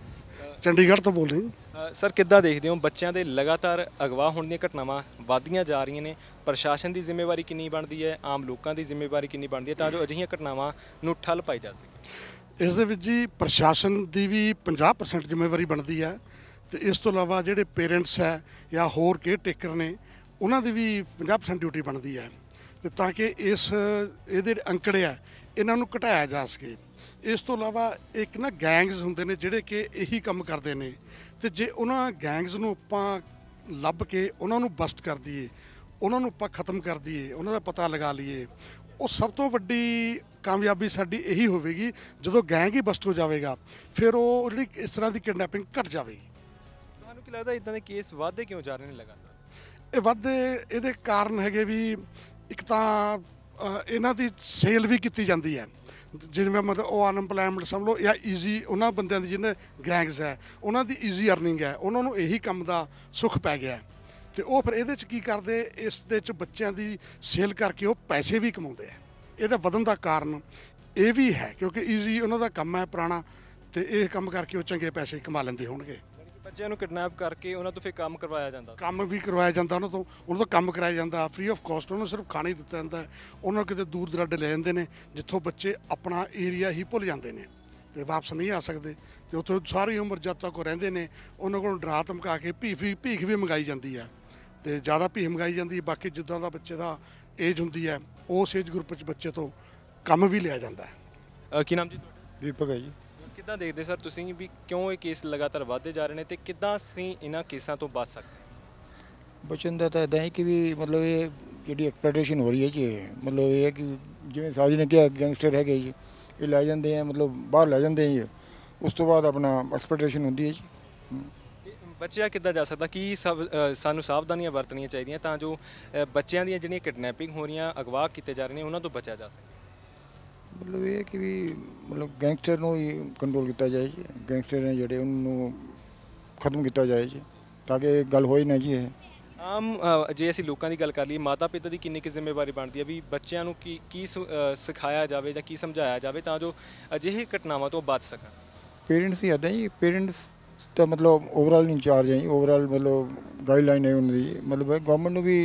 ਚੰਡੀਗੜ੍ਹ ਤੋਂ ਬੋਲ ਰਹੇ ਸਰ ਕਿੱਦਾਂ ਦੇਖਦੇ ਹੋ ਬੱਚਿਆਂ ਦੇ ਲਗਾਤਾਰ ਅਗਵਾ ਹੋਣ ਦੀਆਂ ਘਟਨਾਵਾਂ ਵਧਦੀਆਂ ਜਾ ਰਹੀਆਂ ਨੇ ਪ੍ਰਸ਼ਾਸਨ ਦੀ ਜ਼ਿੰਮੇਵਾਰੀ ਕਿੰਨੀ ਬਣਦੀ ਹੈ ਆਮ ਲੋਕਾਂ ਦੀ ਜ਼ਿੰਮੇਵਾਰੀ ਕਿੰਨੀ ਬਣਦੀ ਹੈ ਤਾਂ ਜੋ ਅਜਿਹੀਆਂ ਘਟਨਾਵਾਂ ਨੂੰ ਠੱਲ ਪਾਈ ਜਾ ਸਕੇ ਇਸ ਦੇ ਵਿੱਚ ਜੀ ਪ੍ਰਸ਼ਾਸਨ ਦੀ ਵੀ 50% ਜ਼ਿੰਮੇਵਾਰੀ ਬਣਦੀ ਹੈ ਤੇ ਇਸ ਤੋਂ ਇਲਾਵਾ ਜਿਹੜੇ ਪੇਰੈਂਟਸ ਹੈ ਜਾਂ ਹੋਰ ਕੇ ਟੇਕਰ ਨੇ ਉਹਨਾਂ ਦੀ ਵੀ 50% ਡਿਊਟੀ ਬਣਦੀ ਹੈ ਤੇ ਤਾਂ ਕਿ ਇਸ ਇਹਦੇ ਅੰਕੜੇ ਆ ਇਹਨਾਂ ਨੂੰ ਘਟਾਇਆ ਜਾ ਸਕੇ ਇਸ ਤੋਂ ਇਲਾਵਾ ਇੱਕ ਨਾ ਗੈਂਗਸ ਹੁੰਦੇ ਨੇ ਜਿਹੜੇ ਕਿ ਇਹੀ ਕੰਮ ਕਰਦੇ ਨੇ ਤੇ ਜੇ ਉਹਨਾਂ ਗੈਂਗਸ ਨੂੰ ਆਪਾਂ ਲੱਭ ਕੇ ਉਹਨਾਂ ਨੂੰ ਬਸਟ ਕਰ ਦਈਏ ਉਹਨਾਂ ਨੂੰ ਆਪਾਂ ਖਤਮ ਕਰ ਦਈਏ ਉਹਨਾਂ ਦਾ ਪਤਾ ਲਗਾ ਲਈਏ ਉਹ ਸਭ ਤੋਂ ਵੱਡੀ ਕਾਮਯਾਬੀ ਸਾਡੀ ਇਹੀ ਹੋਵੇਗੀ ਜਦੋਂ ਗੈਂਗ ਹੀ ਬਸਟ ਹੋ ਜਾਵੇਗਾ ਫਿਰ ਉਹ ਜਿਹੜੀ ਇਸ ਤਰ੍ਹਾਂ ਦੀ ਕਿਡਨੈਪਿੰਗ ਘਟ ਜਾਵੇਗੀ ਤੁਹਾਨੂੰ ਕੀ ਲੱਗਦਾ ਇਦਾਂ ਦੇ ਕੇਸ ਵਾਧੇ ਕਿਉਂ ਜਾ ਰਹੇ ਨੇ ਲਗਾਤਾਰ ਇਹ ਵਾਧੇ ਇਹਦੇ ਕਾਰਨ ਹੈਗੇ ਵੀ ਇੱਕ ਤਾਂ ਇਹਨਾਂ ਦੀ ਸੇਲ ਵੀ ਕੀਤੀ ਜਾਂਦੀ ਹੈ ਜਿਵੇਂ ਮਤਲਬ ਉਹ ਅਨਪਲਾਇਮੈਂਟ ਸਮਝ ਲਓ ਜਾਂ ਈਜ਼ੀ ਉਹਨਾਂ ਬੰਦਿਆਂ ਦੀ ਜਿਹਨੇ ਗੈਂਗਸ ਹੈ ਉਹਨਾਂ ਦੀ ਈਜ਼ੀ ਅਰਨਿੰਗ ਹੈ ਉਹਨਾਂ ਨੂੰ ਇਹੀ ਕੰਮ ਦਾ ਸੁੱਖ ਪੈ ਗਿਆ ਤੇ ਉਹ ਫਿਰ ਇਹਦੇ ਚ ਕੀ ਕਰਦੇ ਇਸ ਦੇ ਚ ਬੱਚਿਆਂ ਦੀ ਸੇਲ ਕਰਕੇ ਉਹ ਪੈਸੇ ਵੀ ਕਮਾਉਂਦੇ ਆ ਇਹਦਾ ਵਧਣ ਦਾ ਕਾਰਨ ਇਹ ਵੀ ਹੈ ਕਿਉਂਕਿ ਈਜ਼ੀ ਉਹਨਾਂ ਦਾ ਕੰਮ ਹੈ ਪੁਰਾਣਾ ਤੇ ਇਹ ਕੰਮ ਕਰਕੇ ਉਹ ਚੰਗੇ ਪੈਸੇ ਕਮਾ ਲੈਂਦੇ ਹੋਣਗੇ ਬੱਚਿਆਂ ਨੂੰ ਕਿਡਨੈਪ ਕਰਕੇ ਉਹਨਾਂ ਤੋਂ ਫਿਰ ਕੰਮ ਕਰਵਾਇਆ ਜਾਂਦਾ ਕੰਮ ਵੀ ਕਰਵਾਇਆ ਜਾਂਦਾ ਉਹਨਾਂ ਤੋਂ ਉਹਨਾਂ ਤੋਂ ਕੰਮ ਕਰਾਇਆ ਜਾਂਦਾ ਫ੍ਰੀ ਆਫ ਕਾਸਟ ਉਹਨਾਂ ਨੂੰ ਸਿਰਫ ਖਾਣਾ ਹੀ ਦਿੱਤਾ ਜਾਂਦਾ ਉਹਨਾਂ ਨੂੰ ਕਿਤੇ ਦੂਰ ਦਰਾਡੇ ਲੈ ਜਾਂਦੇ ਨੇ ਜਿੱਥੋਂ ਬੱਚੇ ਆਪਣਾ ਏਰੀਆ ਹੀ ਭੁੱਲ ਜਾਂਦੇ ਨੇ ਤੇ ਵਾਪਸ ਨਹੀਂ ਆ ਸਕਦੇ ਤੇ ਉੱਥੇ ਸਾਰੀ ਉਮਰ ਜਦ ਤੱਕ ਉਹ ਰਹਿੰਦੇ ਨੇ ਉਹਨਾਂ ਕੋਲ ਡਰਾ ਧਮਕਾ ਕੇ ਭੀ ਭੀਖ ਵੀ ਮੰਗਾਈ ਜਾਂਦੀ ਆ ਤੇ ਜ਼ਿਆਦਾ ਭੀਖ ਮੰਗਾਈ ਜਾਂਦੀ ਬਾਕੀ ਜਿੱਦਾਂ ਦਾ ਬੱਚੇ ਦਾ ਏਜ ਹੁੰਦੀ ਹੈ ਉਸ ਏਜ ਗਰੁੱਪ ਵਿੱਚ ਬੱਚੇ ਤੋਂ ਕੰਮ ਵੀ ਲਿਆ ਜਾਂਦਾ ਹੈ ਕੀ ਨਾਮ ਜੀ ਤੁਹਾਡਾ ਦੀਪਕ ਹੈ ਜੀ ਕਿੱਦਾਂ ਦੇਖਦੇ ਸਰ ਤੁਸੀਂ ਵੀ ਕਿਉਂ ਇਹ ਕੇਸ ਲਗਾਤਾਰ ਵਧਦੇ ਜਾ ਰਹੇ ਨੇ ਤੇ ਕਿੱਦਾਂ ਅਸੀਂ ਇਹਨਾਂ ਕੇਸਾਂ ਤੋਂ ਬਚ ਸਕਦੇ ਬਚਨ ਦਾ ਤਾਂ ਇਹ ਹੈ ਕਿ ਵੀ ਮਤਲਬ ਇਹ ਜਿਹੜੀ ਐਕਸਪਲੋਇਟੇਸ਼ਨ ਹੋ ਰਹੀ ਹੈ ਜੀ ਮਤਲਬ ਇਹ ਹੈ ਕਿ ਜਿਵੇਂ ਸਾਜੀ ਨੇ ਕਿਹਾ ਗੈਂਗਸਟਰ ਹੈਗੇ ਜੀ ਇਹ ਲੈ ਜਾਂਦੇ ਆ ਮਤਲਬ ਬਾਹਰ ਲੈ ਜਾਂਦੇ ਆ ਉਸ ਤੋਂ ਬਾਅਦ ਆਪਣਾ ਐਕਸਪਲੋਇਟੇਸ਼ਨ ਹੁੰਦੀ ਹੈ ਜੀ ਬੱਚਿਆ ਕਿੱਦਾਂ ਜਾ ਸਕਦਾ ਕੀ ਸਾਨੂੰ ਸਾਵਧਾਨੀਆਂ ਵਰਤਣੀਆਂ ਚਾਹੀਦੀਆਂ ਤਾਂ ਜੋ ਬੱਚਿਆਂ ਦੀਆਂ ਜਿਹੜੀਆਂ ਕਿਡਨੈਪਿੰਗ ਹੋ ਰਹੀਆਂ ਅਗਵਾ ਕੀਤੇ ਜਾ ਰਹੇ ਨੇ ਉਹਨਾਂ ਤੋਂ ਬਚਿਆ ਜਾ ਸਕੇ ਮਤਲਬ ਇਹ ਕਿ ਵੀ ਮਤਲਬ ਗੈਂਗਸਟਰ ਨੂੰ ਹੀ ਕੰਟਰੋਲ ਕੀਤਾ ਜਾਏ ਜੀ ਗੈਂਗਸਟਰ ਨੇ ਜਿਹੜੇ ਉਹਨਾਂ ਨੂੰ ਖਤਮ ਕੀਤਾ ਜਾਏ ਜੀ ਤਾਂ ਕਿ ਇਹ ਗੱਲ ਹੋਈ ਨਾ ਜੀ ਇਹ ਆਮ ਜੇ ਅਸੀਂ ਲੋਕਾਂ ਦੀ ਗੱਲ ਕਰ ਲਈਏ ਮਾਤਾ ਪਿਤਾ ਦੀ ਕਿੰਨੀ ਕਿ ਜ਼ਿੰਮੇਵਾਰੀ ਬਣਦੀ ਹੈ ਵੀ ਬੱਚਿਆਂ ਨੂੰ ਕੀ ਕੀ ਸਿਖਾਇਆ ਜਾਵੇ ਜਾਂ ਕੀ ਸਮਝਾਇਆ ਜਾਵੇ ਤਾਂ ਜੋ ਅਜਿਹੇ ਘਟਨਾਵਾਂ ਤੋਂ ਬਚ ਸਕਣ ਪੇਰੈਂਟਸ ਹੀ ਆਦਾ ਜੀ ਪੇਰੈਂਟਸ ਤਾਂ ਮਤਲਬ ਓਵਰਆਲ ਇੰਚਾਰਜ ਹੈ ਜੀ ਓਵਰਆਲ ਮਤਲਬ ਗਾਈਡਲਾਈਨ ਹੈ ਉਹਨਾਂ ਦੀ ਮਤਲਬ ਗਵਰਨਮੈਂਟ ਨੂੰ ਵੀ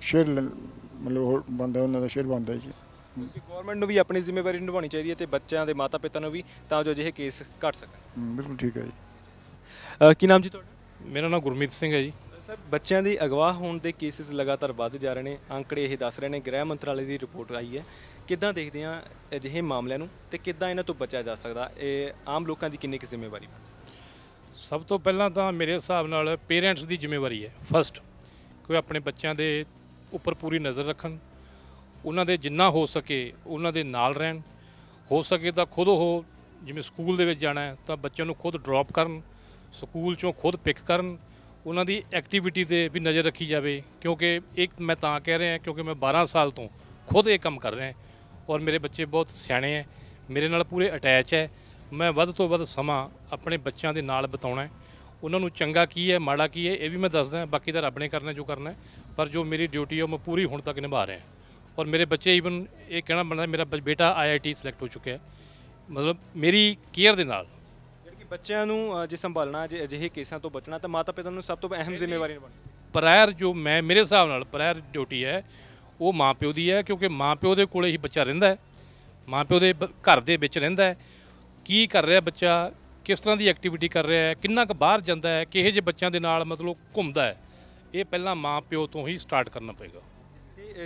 ਸ਼ੇਅਰ ਮਤਲਬ ਬੰਦਾ ਉਹਨਾਂ ਦਾ ਸ਼ੇਅਰ ਬੰਦਾ ਜੀ ਗਵਰਨਮੈਂਟ ਨੂੰ ਵੀ ਆਪਣੀ ਜ਼ਿੰਮੇਵਾਰੀ ਨਿਭਾਉਣੀ ਚਾਹੀਦੀ ਹੈ ਤੇ ਬੱਚਿਆਂ ਦੇ ਮਾਤਾ-ਪਿਤਾ ਨੂੰ ਵੀ ਤਾਂ ਜੋ ਅਜਿਹੇ ਕੇਸ ਘਟ ਸਕਣ ਬਿਲਕੁਲ ਠੀਕ ਹੈ ਜੀ ਕੀ ਨਾਮ ਜੀ ਤੁਹਾਡਾ ਮੇਰਾ ਨਾਮ ਗੁਰਮੀਤ ਸਿੰਘ ਹੈ ਜੀ ਸਰ ਬੱਚਿਆਂ ਦੀ ਅਗਵਾ ਹੋਣ ਦੇ ਕੇਸਿਸ ਲਗਾਤਾਰ ਵੱਧ ਜਾ ਰਹੇ ਨੇ ਅੰਕੜੇ ਇਹ ਦੱਸ ਰਹੇ ਨੇ ਗ੍ਰਹਿ ਮੰਤਰਾਲੇ ਦੀ ਰਿਪੋਰਟ ਆਈ ਹੈ ਕਿੱਦਾਂ ਦੇਖਦੇ ਆ ਅਜਿਹੇ ਮਾਮਲਿਆਂ ਨੂੰ ਤੇ ਕਿੱਦਾਂ ਇਹਨਾਂ ਤੋਂ ਬਚਿਆ ਜਾ ਸਕਦਾ ਇਹ ਆਮ ਲੋਕਾਂ ਦੀ ਕਿੰਨੀ ਕੁ ਜ਼ਿੰਮੇਵਾਰੀ ਸਭ ਤੋਂ ਪਹਿਲਾਂ ਤਾਂ ਮੇਰੇ ਹਿਸਾਬ ਨਾਲ ਪੇਰੈਂਟਸ ਦੀ ਜ਼ਿੰਮੇਵਾਰੀ ਹੈ ਫਸਟ ਕੋਈ ਆਪਣੇ ਬੱਚਿਆਂ ਦੇ ਉੱਪਰ ਪੂਰੀ ਨਜ਼ਰ ਰੱਖਣ ਉਹਨਾਂ ਦੇ ਜਿੰਨਾ ਹੋ ਸਕੇ ਉਹਨਾਂ ਦੇ ਨਾਲ ਰਹਿਣ ਹੋ ਸਕੇ ਤਾਂ ਖੁਦ ਉਹ ਜਿਵੇਂ ਸਕੂਲ ਦੇ ਵਿੱਚ ਜਾਣਾ ਹੈ ਤਾਂ ਬੱਚਿਆਂ ਨੂੰ ਖੁਦ ਡ੍ਰੌਪ ਕਰਨ ਸਕੂਲ ਚੋਂ ਖੁਦ ਪਿਕ ਕਰਨ ਉਹਨਾਂ ਦੀ ਐਕਟੀਵਿਟੀ ਤੇ ਵੀ ਨਜ਼ਰ ਰੱਖੀ ਜਾਵੇ ਕਿਉਂਕਿ ਇੱਕ ਮੈਂ ਤਾਂ ਕਹਿ ਰਿਹਾ ਕਿਉਂਕਿ ਮੈਂ 12 ਸਾਲ ਤੋਂ ਖੁਦ ਇਹ ਕੰਮ ਕਰ ਰਿਹਾ ਔਰ ਮੇਰੇ ਬੱਚੇ ਬਹੁਤ ਸਿਆਣੇ ਹੈ ਮੇਰੇ ਨਾਲ ਪੂਰੇ ਅਟੈਚ ਹੈ ਮੈਂ ਵੱਧ ਤੋਂ ਵੱਧ ਸਮਾਂ ਆਪਣੇ ਬੱਚਿਆਂ ਦੇ ਨਾਲ ਬਿਤਾਉਣਾ ਹੈ ਉਹਨਾਂ ਨੂੰ ਚੰਗਾ ਕੀ ਹੈ ਮਾੜਾ ਕੀ ਹੈ ਇਹ ਵੀ ਮੈਂ ਦੱਸਦਾ ਬਾਕੀ ਤਾਂ ਰੱਬ ਨੇ ਕਰਨਾ ਜੋ ਕਰਨਾ ਪਰ ਜੋ ਮੇਰੀ ਡਿਊਟੀ ਹੈ ਉਹ ਮੈਂ ਪੂਰੀ ਹੁਣ ਤੱਕ ਨਿਭਾ ਰਿਹਾ ਔਰ ਮੇਰੇ ਬੱਚੇ ਈਵਨ ਇਹ ਕਹਿਣਾ ਬਣਦਾ ਮੇਰਾ ਬੇਟਾ ਆਈਆਈਟੀ ਸਿਲੈਕਟ ਹੋ ਚੁੱਕਿਆ ਹੈ ਮਤਲਬ ਮੇਰੀ ਕੇਅਰ ਦੇ ਨਾਲ ਜਿਹੜੀ ਕਿ ਬੱਚਿਆਂ ਨੂੰ ਜੇ ਸੰਭਾਲਣਾ ਜੇ ਅਜਿਹੇ ਕੇਸਾਂ ਤੋਂ ਬਚਣਾ ਤਾਂ ਮਾਤਾ ਪਿਤਾ ਨੂੰ ਸਭ ਤੋਂ ਅਹਿਮ ਜ਼ਿੰਮੇਵਾਰੀ ਨਿਭਾਉਣੀ ਪ੍ਰਾਇਰ ਜੋ ਮੈਂ ਮੇਰੇ ਹਿਸਾਬ ਨਾਲ ਪ੍ਰਾਇਰ ਡਿਊਟੀ ਹੈ ਉਹ ਮਾਪਿਓ ਦੀ ਹੈ ਕਿਉਂਕਿ ਮਾਪਿਓ ਦੇ ਕੋਲੇ ਹੀ ਬੱਚਾ ਰਹਿੰਦਾ ਹੈ ਮਾਪਿਓ ਦੇ ਘਰ ਦੇ ਵਿੱਚ ਰਹਿੰਦਾ ਹੈ ਕੀ ਕਰ ਰਿਹਾ ਬੱਚਾ ਕਿਸ ਤਰ੍ਹਾਂ ਦੀ ਐਕਟੀਵਿਟੀ ਕਰ ਰਿਹਾ ਹੈ ਕਿੰਨਾ ਕੁ ਬਾਹਰ ਜਾਂਦਾ ਹੈ ਕਿਹੇ ਜੇ ਬੱਚਿਆਂ ਦੇ ਨਾਲ ਮਤਲਬ ਘੁੰਮਦਾ ਹੈ ਇਹ ਪਹਿਲਾਂ ਮਾਪਿਓ ਤੋਂ ਹੀ ਸਟਾਰਟ ਕਰਨਾ ਪਏਗਾ